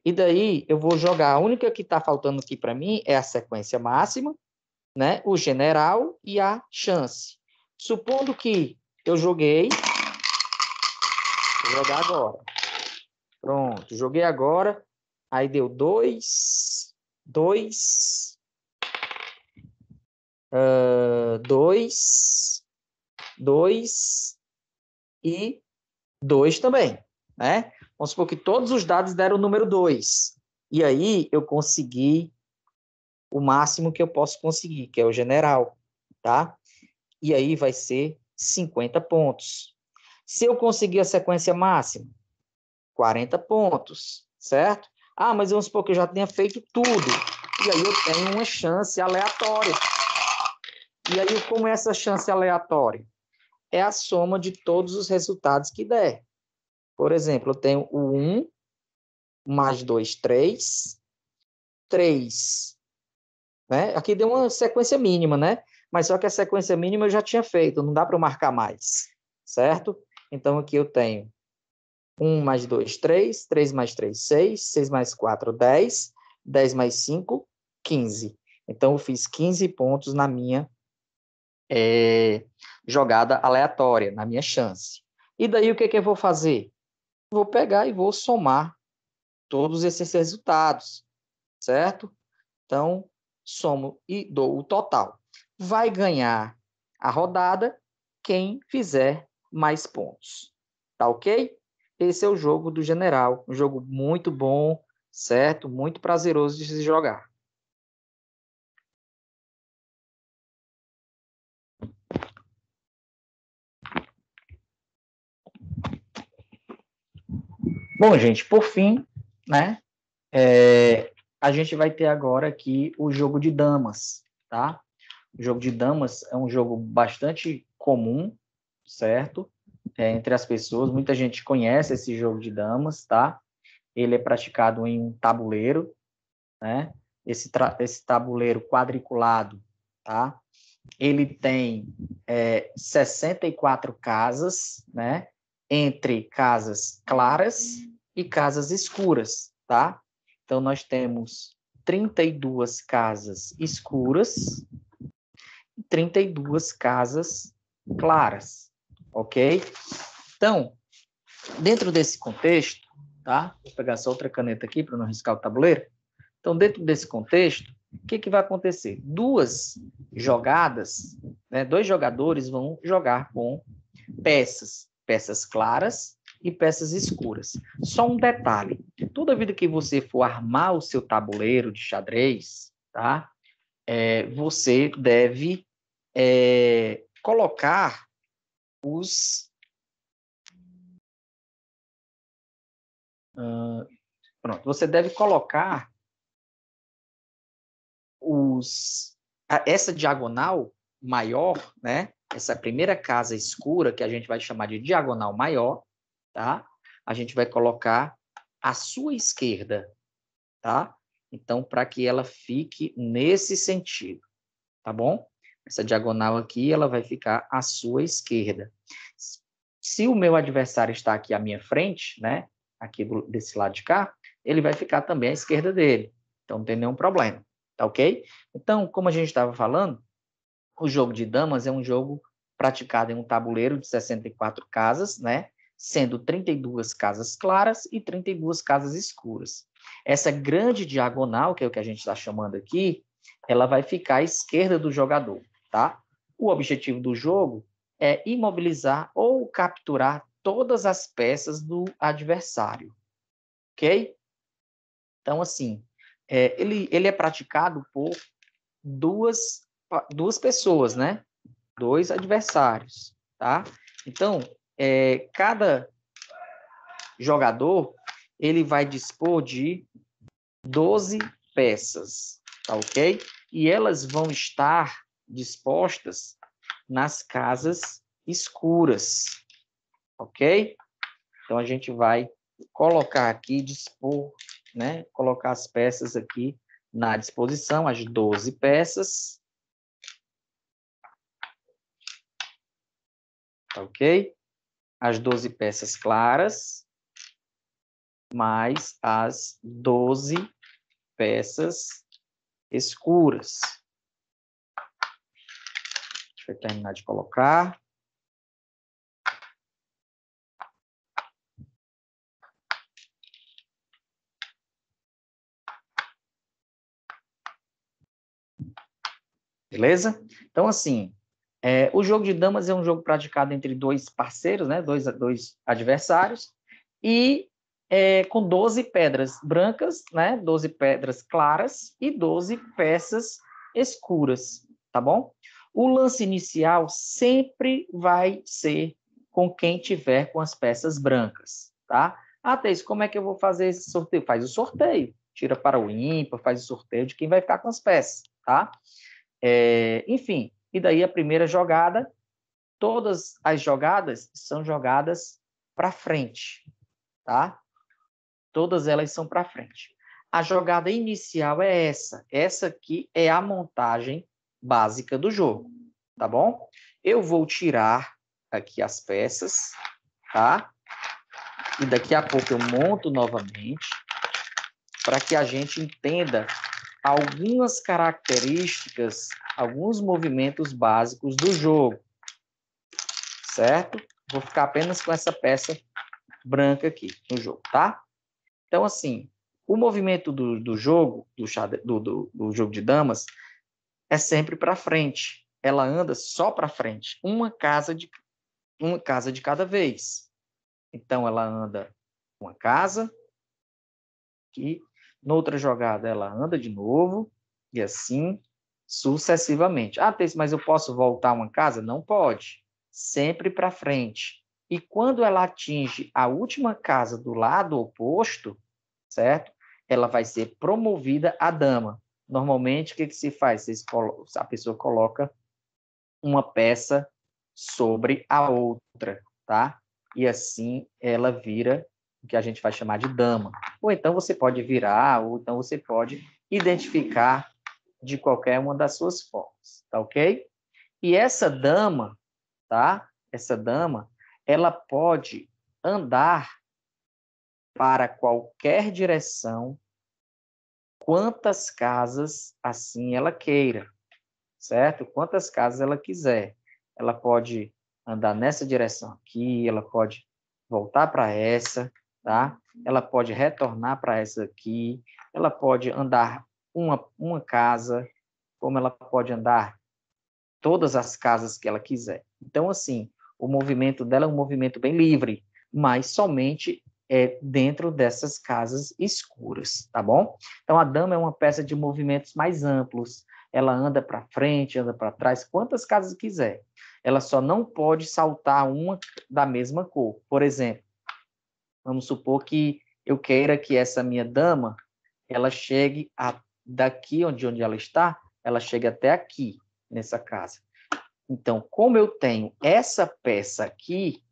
E daí eu vou jogar, a única que está faltando aqui para mim é a sequência máxima, né? o general e a chance. Supondo que eu joguei jogar agora. Pronto, joguei agora. Aí deu dois, dois, ah, dois, dois e dois também, né? Vamos supor que todos os dados deram o número dois. E aí eu consegui o máximo que eu posso conseguir, que é o general, tá? E aí vai ser 50 pontos. Se eu conseguir a sequência máxima, 40 pontos, certo? Ah, mas vamos supor que eu já tenha feito tudo. E aí eu tenho uma chance aleatória. E aí, como é essa chance aleatória? É a soma de todos os resultados que der. Por exemplo, eu tenho o 1 mais 2, 3. 3. Né? Aqui deu uma sequência mínima, né? Mas só que a sequência mínima eu já tinha feito, não dá para marcar mais, certo? Então, aqui eu tenho 1 mais 2, 3, 3 mais 3, 6, 6 mais 4, 10, 10 mais 5, 15. Então, eu fiz 15 pontos na minha é, jogada aleatória, na minha chance. E daí, o que, que eu vou fazer? Vou pegar e vou somar todos esses resultados, certo? Então, somo e dou o total. Vai ganhar a rodada quem fizer mais pontos. Tá ok? Esse é o jogo do General, um jogo muito bom, certo? Muito prazeroso de se jogar. Bom, gente, por fim, né? É, a gente vai ter agora aqui o jogo de damas, tá? O jogo de damas é um jogo bastante comum certo? É, entre as pessoas, muita gente conhece esse jogo de damas, tá? Ele é praticado em um tabuleiro, né? Esse, esse tabuleiro quadriculado, tá? Ele tem é, 64 casas, né? Entre casas claras e casas escuras, tá? Então, nós temos 32 casas escuras e 32 casas claras, ok? Então, dentro desse contexto, tá? Vou pegar essa outra caneta aqui para não riscar o tabuleiro. Então, dentro desse contexto, o que, que vai acontecer? Duas jogadas, né? dois jogadores vão jogar com peças, peças claras e peças escuras. Só um detalhe: toda vida que você for armar o seu tabuleiro de xadrez, tá? É, você deve é, colocar os uh, pronto, você deve colocar os essa diagonal maior, né? Essa primeira casa escura que a gente vai chamar de diagonal maior, tá? A gente vai colocar à sua esquerda, tá? Então, para que ela fique nesse sentido, tá bom? Essa diagonal aqui, ela vai ficar à sua esquerda. Se o meu adversário está aqui à minha frente, né, aqui do, desse lado de cá, ele vai ficar também à esquerda dele. Então, não tem nenhum problema, tá ok? Então, como a gente estava falando, o jogo de damas é um jogo praticado em um tabuleiro de 64 casas, né? Sendo 32 casas claras e 32 casas escuras. Essa grande diagonal, que é o que a gente está chamando aqui, ela vai ficar à esquerda do jogador tá? O objetivo do jogo é imobilizar ou capturar todas as peças do adversário, ok? Então, assim, é, ele, ele é praticado por duas, duas pessoas, né? Dois adversários, tá? Então, é, cada jogador, ele vai dispor de 12 peças, tá ok? E elas vão estar dispostas nas casas escuras, ok? Então a gente vai colocar aqui, dispor, né? Colocar as peças aqui na disposição, as 12 peças. Ok? As 12 peças claras, mais as 12 peças escuras. Deixa eu terminar de colocar. Beleza? Então, assim, é, o jogo de damas é um jogo praticado entre dois parceiros, né? Dois, dois adversários. E é, com 12 pedras brancas, né? 12 pedras claras e 12 peças escuras, tá bom? o lance inicial sempre vai ser com quem tiver com as peças brancas, tá? Ah, Teis, como é que eu vou fazer esse sorteio? Faz o sorteio, tira para o ímpar, faz o sorteio de quem vai ficar com as peças, tá? É, enfim, e daí a primeira jogada, todas as jogadas são jogadas para frente, tá? Todas elas são para frente. A jogada inicial é essa, essa aqui é a montagem básica do jogo, tá bom? Eu vou tirar aqui as peças, tá? E daqui a pouco eu monto novamente para que a gente entenda algumas características, alguns movimentos básicos do jogo, certo? Vou ficar apenas com essa peça branca aqui no jogo, tá? Então, assim, o movimento do, do jogo, do, do, do jogo de damas, é sempre para frente. Ela anda só para frente, uma casa de uma casa de cada vez. Então ela anda uma casa e noutra jogada ela anda de novo e assim sucessivamente. Ah, mas eu posso voltar uma casa? Não pode. Sempre para frente. E quando ela atinge a última casa do lado oposto, certo? Ela vai ser promovida a dama. Normalmente, o que, que se faz? a pessoa coloca uma peça sobre a outra, tá? E assim ela vira o que a gente vai chamar de dama. Ou então você pode virar, ou então você pode identificar de qualquer uma das suas formas, tá ok? E essa dama, tá? Essa dama, ela pode andar para qualquer direção quantas casas assim ela queira, certo? Quantas casas ela quiser. Ela pode andar nessa direção aqui, ela pode voltar para essa, tá? Ela pode retornar para essa aqui, ela pode andar uma, uma casa, como ela pode andar todas as casas que ela quiser. Então, assim, o movimento dela é um movimento bem livre, mas somente é, dentro dessas casas escuras, tá bom? Então a dama é uma peça de movimentos mais amplos. Ela anda para frente, anda para trás, quantas casas quiser. Ela só não pode saltar uma da mesma cor. Por exemplo, vamos supor que eu queira que essa minha dama ela chegue a, daqui onde, onde ela está, ela chegue até aqui nessa casa. Então, como eu tenho essa peça aqui,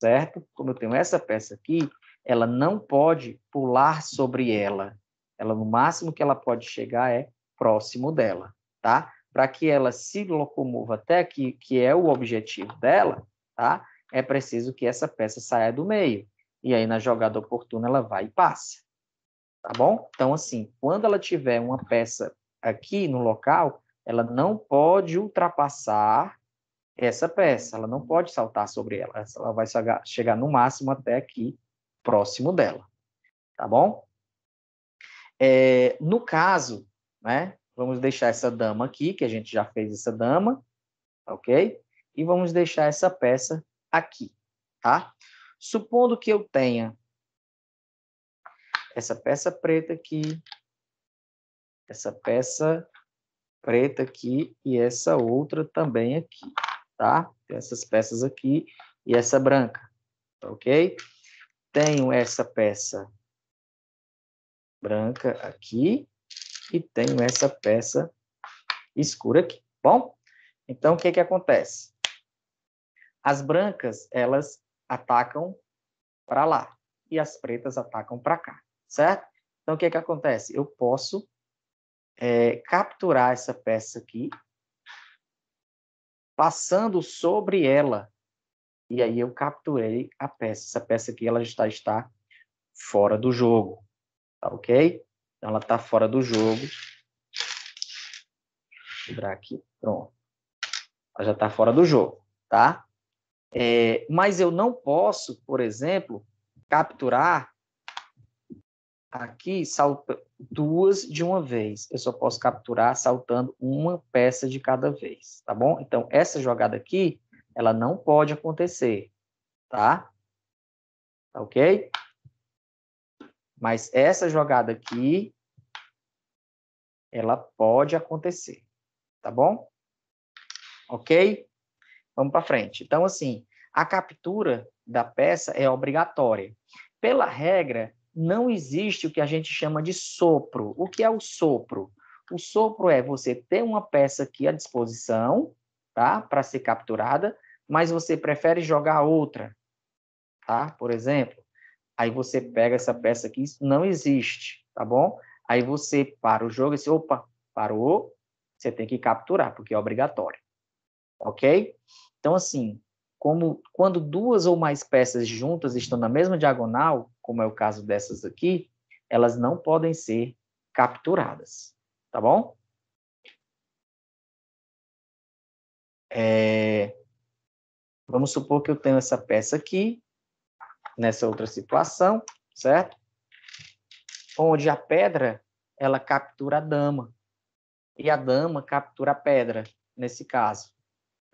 certo? Como eu tenho essa peça aqui, ela não pode pular sobre ela. Ela, no máximo que ela pode chegar é próximo dela, tá? Para que ela se locomova até aqui, que é o objetivo dela, tá? É preciso que essa peça saia do meio. E aí, na jogada oportuna, ela vai e passa. Tá bom? Então, assim, quando ela tiver uma peça aqui no local, ela não pode ultrapassar essa peça, ela não pode saltar sobre ela, ela vai chegar no máximo até aqui, próximo dela, tá bom? É, no caso, né, vamos deixar essa dama aqui, que a gente já fez essa dama, tá ok? E vamos deixar essa peça aqui, tá? Supondo que eu tenha essa peça preta aqui, essa peça preta aqui e essa outra também aqui tá? Essas peças aqui e essa branca, tá ok? Tenho essa peça branca aqui e tenho essa peça escura aqui, bom? Então, o que que acontece? As brancas, elas atacam para lá e as pretas atacam para cá, certo? Então, o que que acontece? Eu posso é, capturar essa peça aqui, passando sobre ela. E aí eu capturei a peça. Essa peça aqui ela está, está fora do jogo. Tá ok? Então ela está fora do jogo. Vou aqui. Pronto. Ela já está fora do jogo, tá? É, mas eu não posso, por exemplo, capturar aqui salta duas de uma vez. Eu só posso capturar saltando uma peça de cada vez, tá bom? Então, essa jogada aqui, ela não pode acontecer, tá? Tá ok? Mas essa jogada aqui, ela pode acontecer, tá bom? Ok? Vamos para frente. Então, assim, a captura da peça é obrigatória. Pela regra, não existe o que a gente chama de sopro. O que é o sopro? O sopro é você ter uma peça aqui à disposição, tá? Para ser capturada, mas você prefere jogar outra, tá? Por exemplo, aí você pega essa peça aqui, isso não existe, tá bom? Aí você para o jogo e diz, opa, parou, você tem que capturar, porque é obrigatório. Ok? Então, assim, como quando duas ou mais peças juntas estão na mesma diagonal, como é o caso dessas aqui, elas não podem ser capturadas, tá bom? É... Vamos supor que eu tenho essa peça aqui, nessa outra situação, certo? Onde a pedra, ela captura a dama, e a dama captura a pedra, nesse caso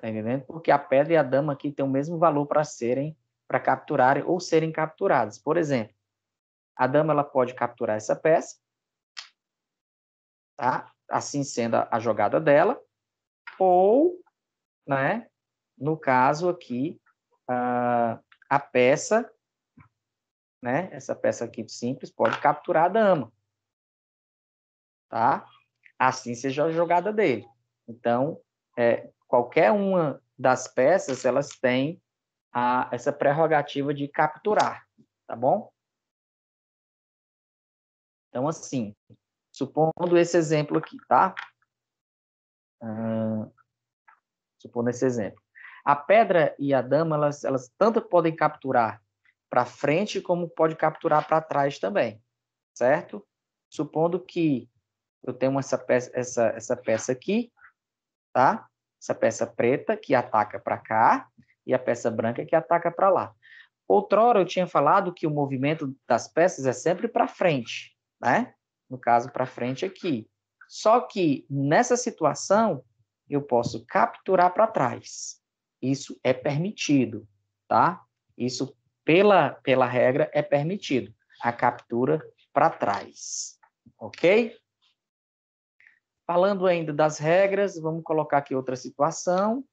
tá entendendo? Porque a pedra e a dama aqui têm o mesmo valor para serem, para capturarem ou serem capturadas. Por exemplo, a dama ela pode capturar essa peça, tá? Assim sendo a, a jogada dela, ou, né? No caso aqui, a, a peça, né? Essa peça aqui simples pode capturar a dama, tá? Assim seja a jogada dele. Então, é, qualquer uma das peças, elas têm a, essa prerrogativa de capturar, tá bom? Então, assim, supondo esse exemplo aqui, tá? Uh, supondo esse exemplo. A pedra e a dama, elas, elas tanto podem capturar para frente como pode capturar para trás também, certo? Supondo que eu tenho essa peça, essa, essa peça aqui, tá? Essa peça preta que ataca para cá e a peça branca que ataca para lá. Outrora eu tinha falado que o movimento das peças é sempre para frente, né? No caso, para frente aqui. Só que nessa situação eu posso capturar para trás. Isso é permitido, tá? Isso pela pela regra é permitido a captura para trás. OK? Falando ainda das regras, vamos colocar aqui outra situação.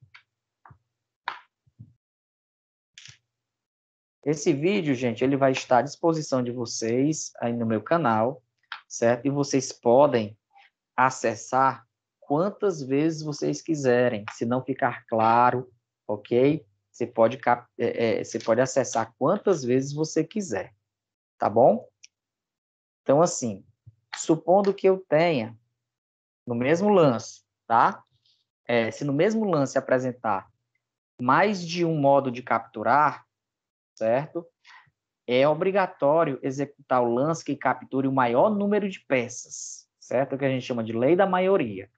Esse vídeo, gente, ele vai estar à disposição de vocês aí no meu canal, certo? E vocês podem acessar quantas vezes vocês quiserem, se não ficar claro, ok? Você pode, é, é, você pode acessar quantas vezes você quiser, tá bom? Então, assim, supondo que eu tenha no mesmo lance, tá? É, se no mesmo lance apresentar mais de um modo de capturar, certo? É obrigatório executar o lance que capture o maior número de peças, certo? É o que a gente chama de lei da maioria.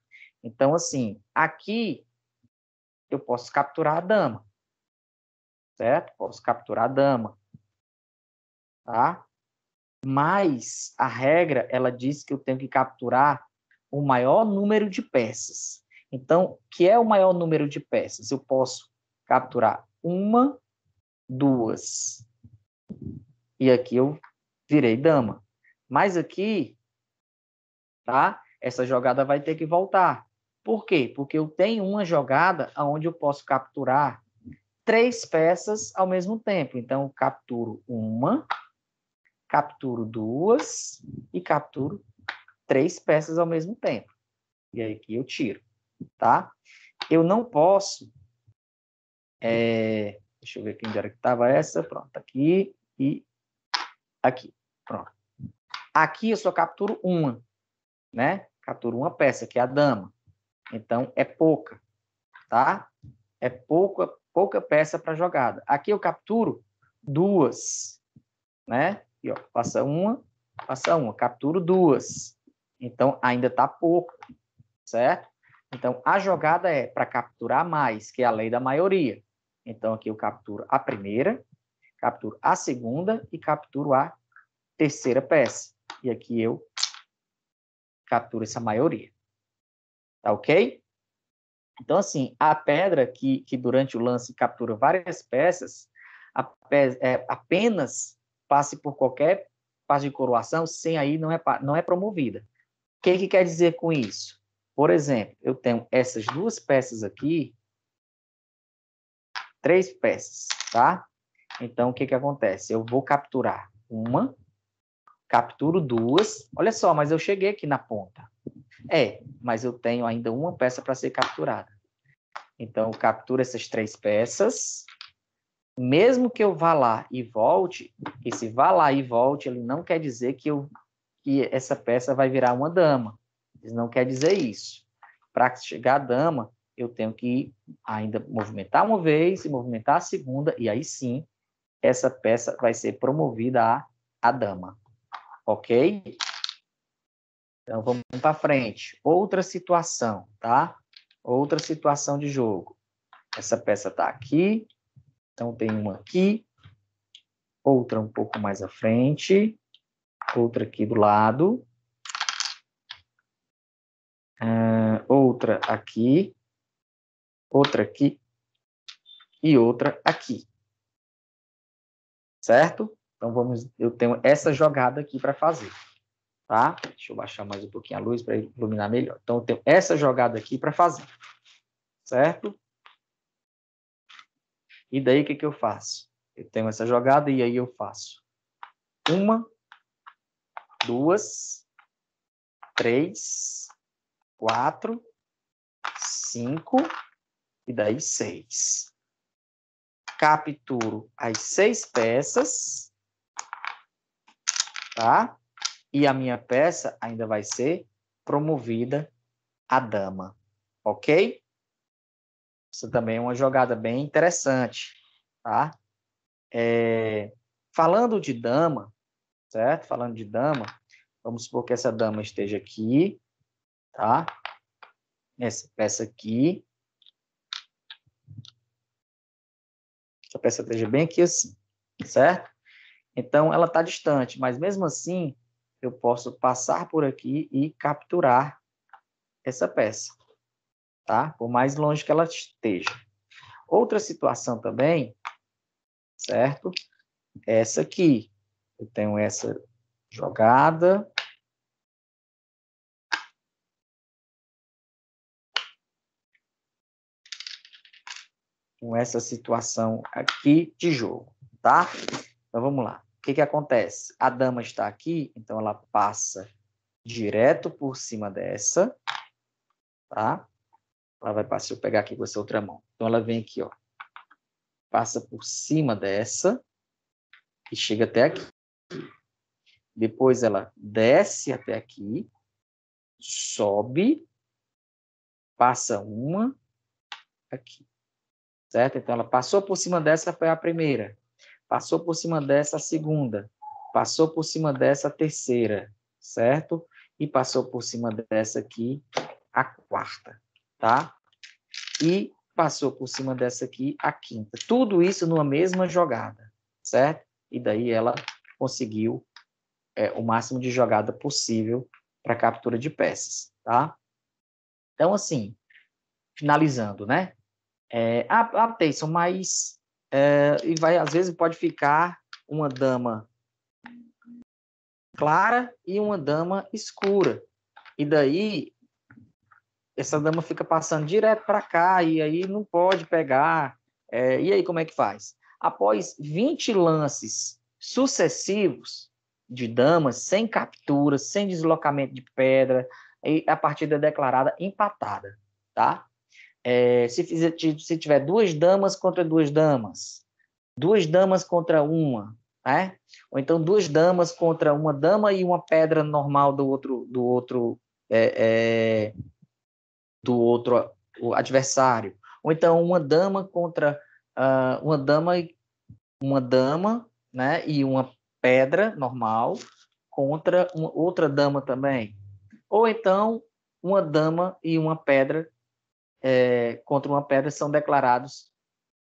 Então, assim, aqui eu posso capturar a dama, certo? Posso capturar a dama, tá? Mas a regra, ela diz que eu tenho que capturar o maior número de peças. Então, o que é o maior número de peças? Eu posso capturar uma, duas. E aqui eu virei dama. Mas aqui, tá? Essa jogada vai ter que voltar. Por quê? Porque eu tenho uma jogada onde eu posso capturar três peças ao mesmo tempo. Então, eu capturo uma, capturo duas e capturo três peças ao mesmo tempo. E aí que eu tiro, tá? Eu não posso... É, deixa eu ver aqui onde era que estava essa. Pronto, aqui e aqui. Pronto. Aqui eu só capturo uma, né? Capturo uma peça, que é a dama. Então, é pouca, tá? É pouca, pouca peça para jogada. Aqui eu capturo duas, né? E, ó, passa uma, passa uma. Capturo duas. Então, ainda está pouco, certo? Então, a jogada é para capturar mais, que é a lei da maioria. Então, aqui eu capturo a primeira, capturo a segunda e capturo a terceira peça. E aqui eu capturo essa maioria. Tá ok? Então, assim, a pedra que, que durante o lance captura várias peças, pe é, apenas passe por qualquer passe de coroação, sem aí não é, não é promovida. O que, que quer dizer com isso? Por exemplo, eu tenho essas duas peças aqui, três peças, tá? Então, o que, que acontece? Eu vou capturar uma, capturo duas. Olha só, mas eu cheguei aqui na ponta. É, mas eu tenho ainda uma peça para ser capturada. Então, eu capturo essas três peças. Mesmo que eu vá lá e volte, esse vá lá e volte, ele não quer dizer que eu que essa peça vai virar uma dama. Eles não quer dizer isso. Para chegar a dama, eu tenho que ainda movimentar uma vez, movimentar a segunda, e aí sim, essa peça vai ser promovida a, a dama. Ok? Então, vamos para frente. Outra situação, tá? Outra situação de jogo. Essa peça está aqui, então tem uma aqui, outra um pouco mais à frente, outra aqui do lado, uh, outra aqui, outra aqui e outra aqui. Certo? Então vamos, eu tenho essa jogada aqui para fazer, tá? Deixa eu baixar mais um pouquinho a luz para iluminar melhor. Então eu tenho essa jogada aqui para fazer, certo? E daí o que, que eu faço? Eu tenho essa jogada e aí eu faço uma duas, três, quatro, cinco e daí seis. Capturo as seis peças, tá? E a minha peça ainda vai ser promovida a dama, ok? Isso também é uma jogada bem interessante, tá? É, falando de dama, certo? Falando de dama, vamos supor que essa dama esteja aqui, tá? Essa peça aqui. Essa peça esteja bem aqui assim, certo? Então, ela está distante, mas mesmo assim, eu posso passar por aqui e capturar essa peça, tá? Por mais longe que ela esteja. Outra situação também, certo? Essa aqui, eu tenho essa jogada. Com essa situação aqui de jogo, tá? Então vamos lá. O que, que acontece? A dama está aqui, então ela passa direto por cima dessa, tá? Ela vai passar, se eu pegar aqui com essa outra mão. Então ela vem aqui, ó. Passa por cima dessa e chega até aqui. Depois ela desce até aqui, sobe, passa uma aqui. Certo? Então ela passou por cima dessa, foi a primeira. Passou por cima dessa, a segunda. Passou por cima dessa, a terceira. Certo? E passou por cima dessa aqui, a quarta. Tá? E passou por cima dessa aqui, a quinta. Tudo isso numa mesma jogada. Certo? E daí ela conseguiu é, o máximo de jogada possível para captura de peças, tá? Então, assim, finalizando, né? É, ah, ah, Taysom, mas é, e vai, às vezes pode ficar uma dama clara e uma dama escura. E daí essa dama fica passando direto para cá e aí não pode pegar. É, e aí como é que faz? Após 20 lances sucessivos, de damas, sem captura, sem deslocamento de pedra, e a partida é declarada empatada, tá? É, se, fizer, se tiver duas damas contra duas damas, duas damas contra uma, né? Ou então duas damas contra uma dama e uma pedra normal do outro do outro é, é, do outro adversário. Ou então uma dama contra uh, uma dama uma dama, né? E uma pedra normal contra uma, outra dama também. Ou então, uma dama e uma pedra é, contra uma pedra são declarados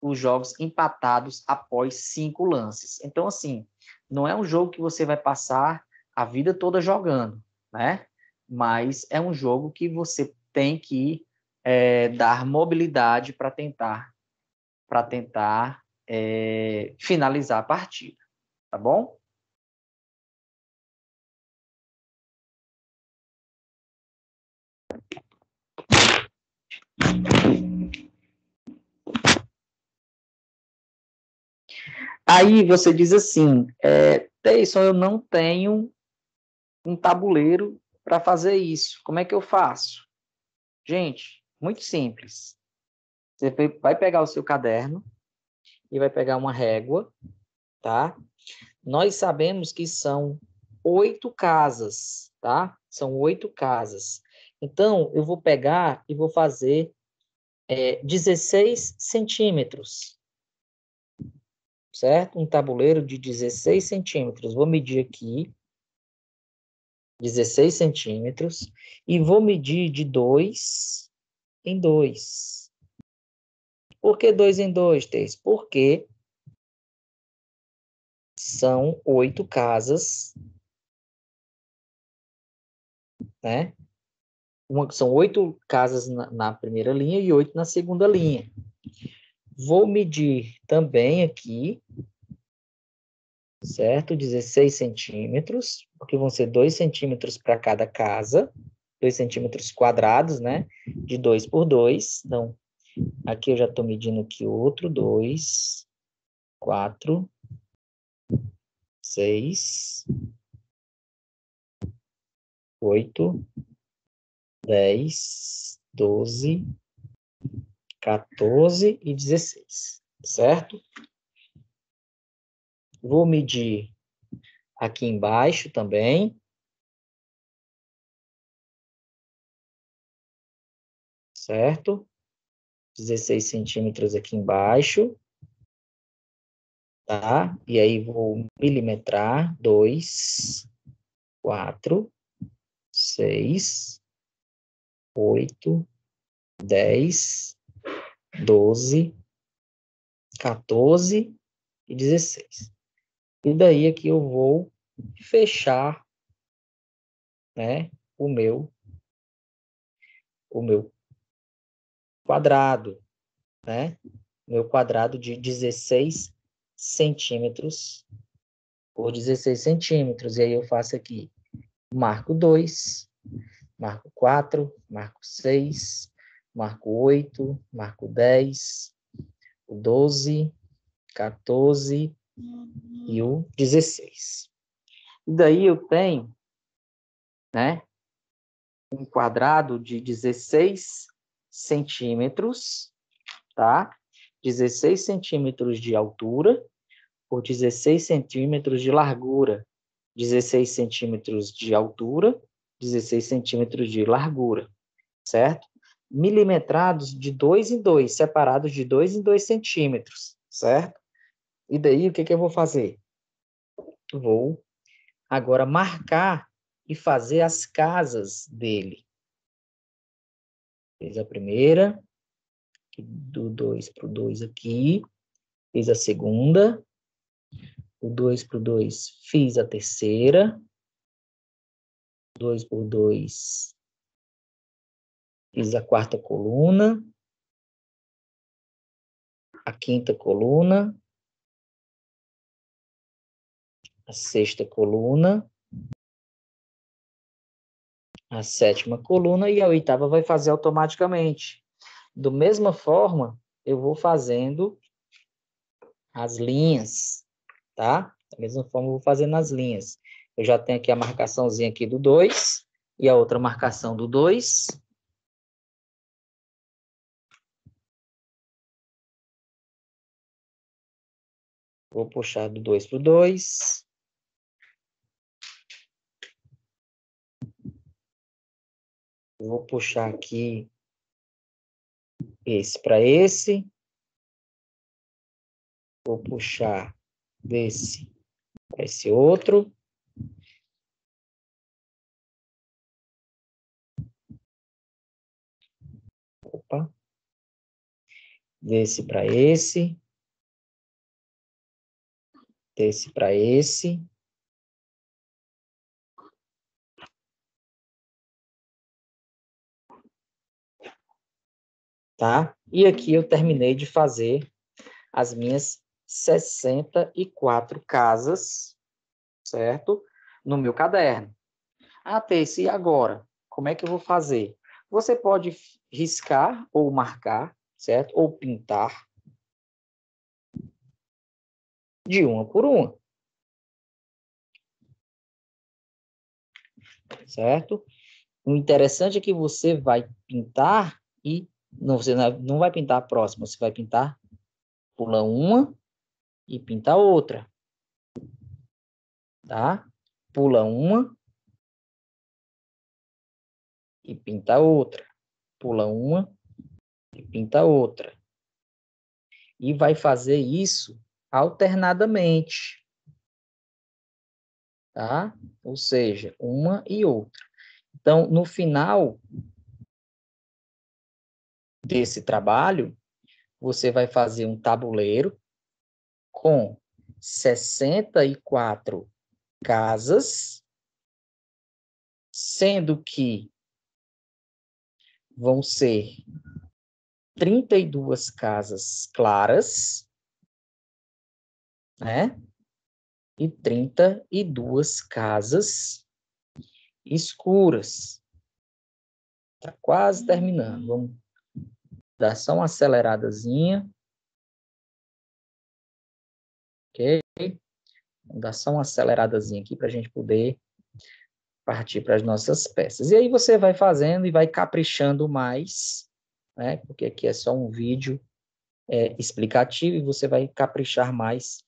os jogos empatados após cinco lances. Então, assim, não é um jogo que você vai passar a vida toda jogando, né? Mas é um jogo que você tem que é, dar mobilidade para tentar para tentar é, finalizar a partida, tá bom? Aí você diz assim, é, Teison, eu não tenho um tabuleiro para fazer isso. Como é que eu faço? Gente, muito simples. Você vai pegar o seu caderno e vai pegar uma régua, tá? Nós sabemos que são oito casas, tá? São oito casas. Então, eu vou pegar e vou fazer é, 16 centímetros, certo? Um tabuleiro de 16 centímetros. Vou medir aqui, 16 centímetros, e vou medir de 2 em 2. Por que 2 em 2, Teis? Porque são 8 casas, né? uma, são oito casas na, na primeira linha e oito na segunda linha. Vou medir também aqui, certo? 16 centímetros, porque vão ser dois centímetros para cada casa, dois centímetros quadrados, né? De dois por dois. Então, aqui eu já estou medindo aqui outro, dois, quatro, seis, oito. 10, 12, 14 e 16, certo? Vou medir aqui embaixo também. Certo? 16 centímetros aqui embaixo. Tá? E aí vou milimetrar. 2, 4, 6, 8, 10, 12, 14 e 16. E daí aqui é eu vou fechar né, o meu o meu quadrado, né? Meu quadrado de 16 centímetros por 16 centímetros. E aí eu faço aqui, marco 2, Marco 4, Marco 6, Marco 8, Marco 10, o 12, 14 e o 16. E daí eu tenho, né, um quadrado de 16 centímetros, tá? 16 centímetros de altura por 16 centímetros de largura, 16 centímetros de altura 16 centímetros de largura, certo? Milimetrados de 2 em 2, separados de 2 em 2 centímetros, certo? E daí, o que, que eu vou fazer? Vou agora marcar e fazer as casas dele. Fiz a primeira, do 2 para o 2 aqui, fiz a segunda, do 2 para o 2 fiz a terceira, 2 por 2 fiz a quarta coluna, a quinta coluna, a sexta coluna, a sétima coluna e a oitava vai fazer automaticamente. Do mesma forma, eu vou fazendo as linhas, tá? Da mesma forma, eu vou fazendo as linhas. Eu já tenho aqui a marcaçãozinha aqui do 2 e a outra marcação do 2. Vou puxar do 2 para o 2. Vou puxar aqui esse para esse. Vou puxar desse para esse outro. Opa. Desse para esse. Desse para esse. Tá? E aqui eu terminei de fazer as minhas 64 casas, certo? No meu caderno. Ah, Tess, e agora? Como é que eu vou fazer? Você pode riscar ou marcar, certo? Ou pintar de uma por uma. Certo? O interessante é que você vai pintar e não, você não é, vai pintar a próxima, você vai pintar, pula uma e pinta outra. Tá? Pula uma e pinta outra. Pula uma e pinta outra. E vai fazer isso alternadamente. Tá? Ou seja, uma e outra. Então, no final desse trabalho, você vai fazer um tabuleiro com 64 casas, sendo que vão ser 32 casas claras, né? E 32 casas escuras. Está quase terminando. Vamos dar só uma aceleradazinha. Ok? Vamos dar só uma aceleradazinha aqui para a gente poder partir para as nossas peças. E aí você vai fazendo e vai caprichando mais, né? Porque aqui é só um vídeo é, explicativo e você vai caprichar mais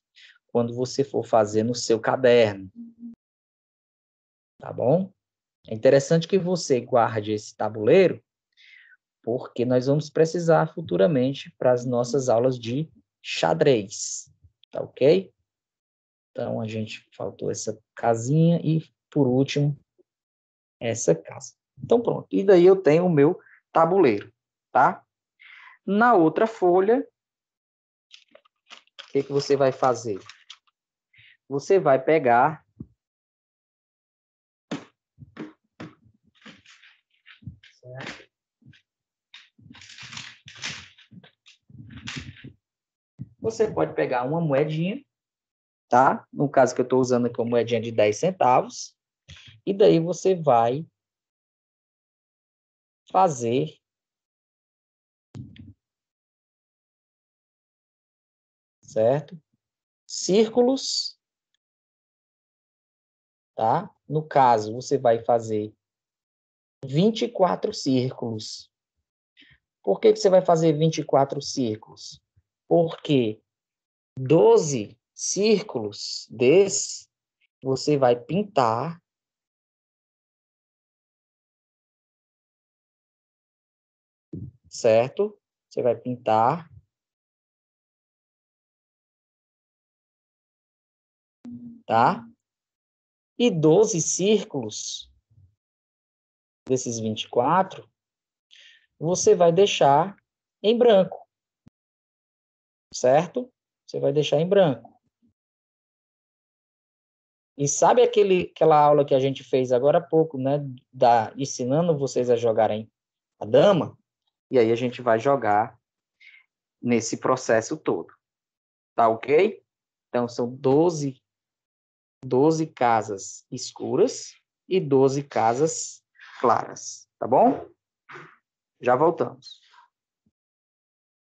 quando você for fazer no seu caderno. Tá bom? É interessante que você guarde esse tabuleiro, porque nós vamos precisar futuramente para as nossas aulas de xadrez. Tá ok? Então, a gente faltou essa casinha e, por último, essa casa. Então, pronto. E daí eu tenho o meu tabuleiro, tá? Na outra folha, o que, que você vai fazer? Você vai pegar Você pode pegar uma moedinha, tá? No caso que eu estou usando aqui uma moedinha de 10 centavos. E daí você vai fazer certo? Círculos, tá? No caso, você vai fazer 24 círculos. Por que, que você vai fazer 24 círculos? Porque 12 círculos desses você vai pintar certo? Você vai pintar. Tá? E 12 círculos desses 24, você vai deixar em branco. Certo? Você vai deixar em branco. E sabe aquele, aquela aula que a gente fez agora há pouco, né? Da, ensinando vocês a jogarem a dama? E aí a gente vai jogar nesse processo todo. Tá ok? Então são 12, 12 casas escuras e 12 casas claras. Tá bom? Já voltamos.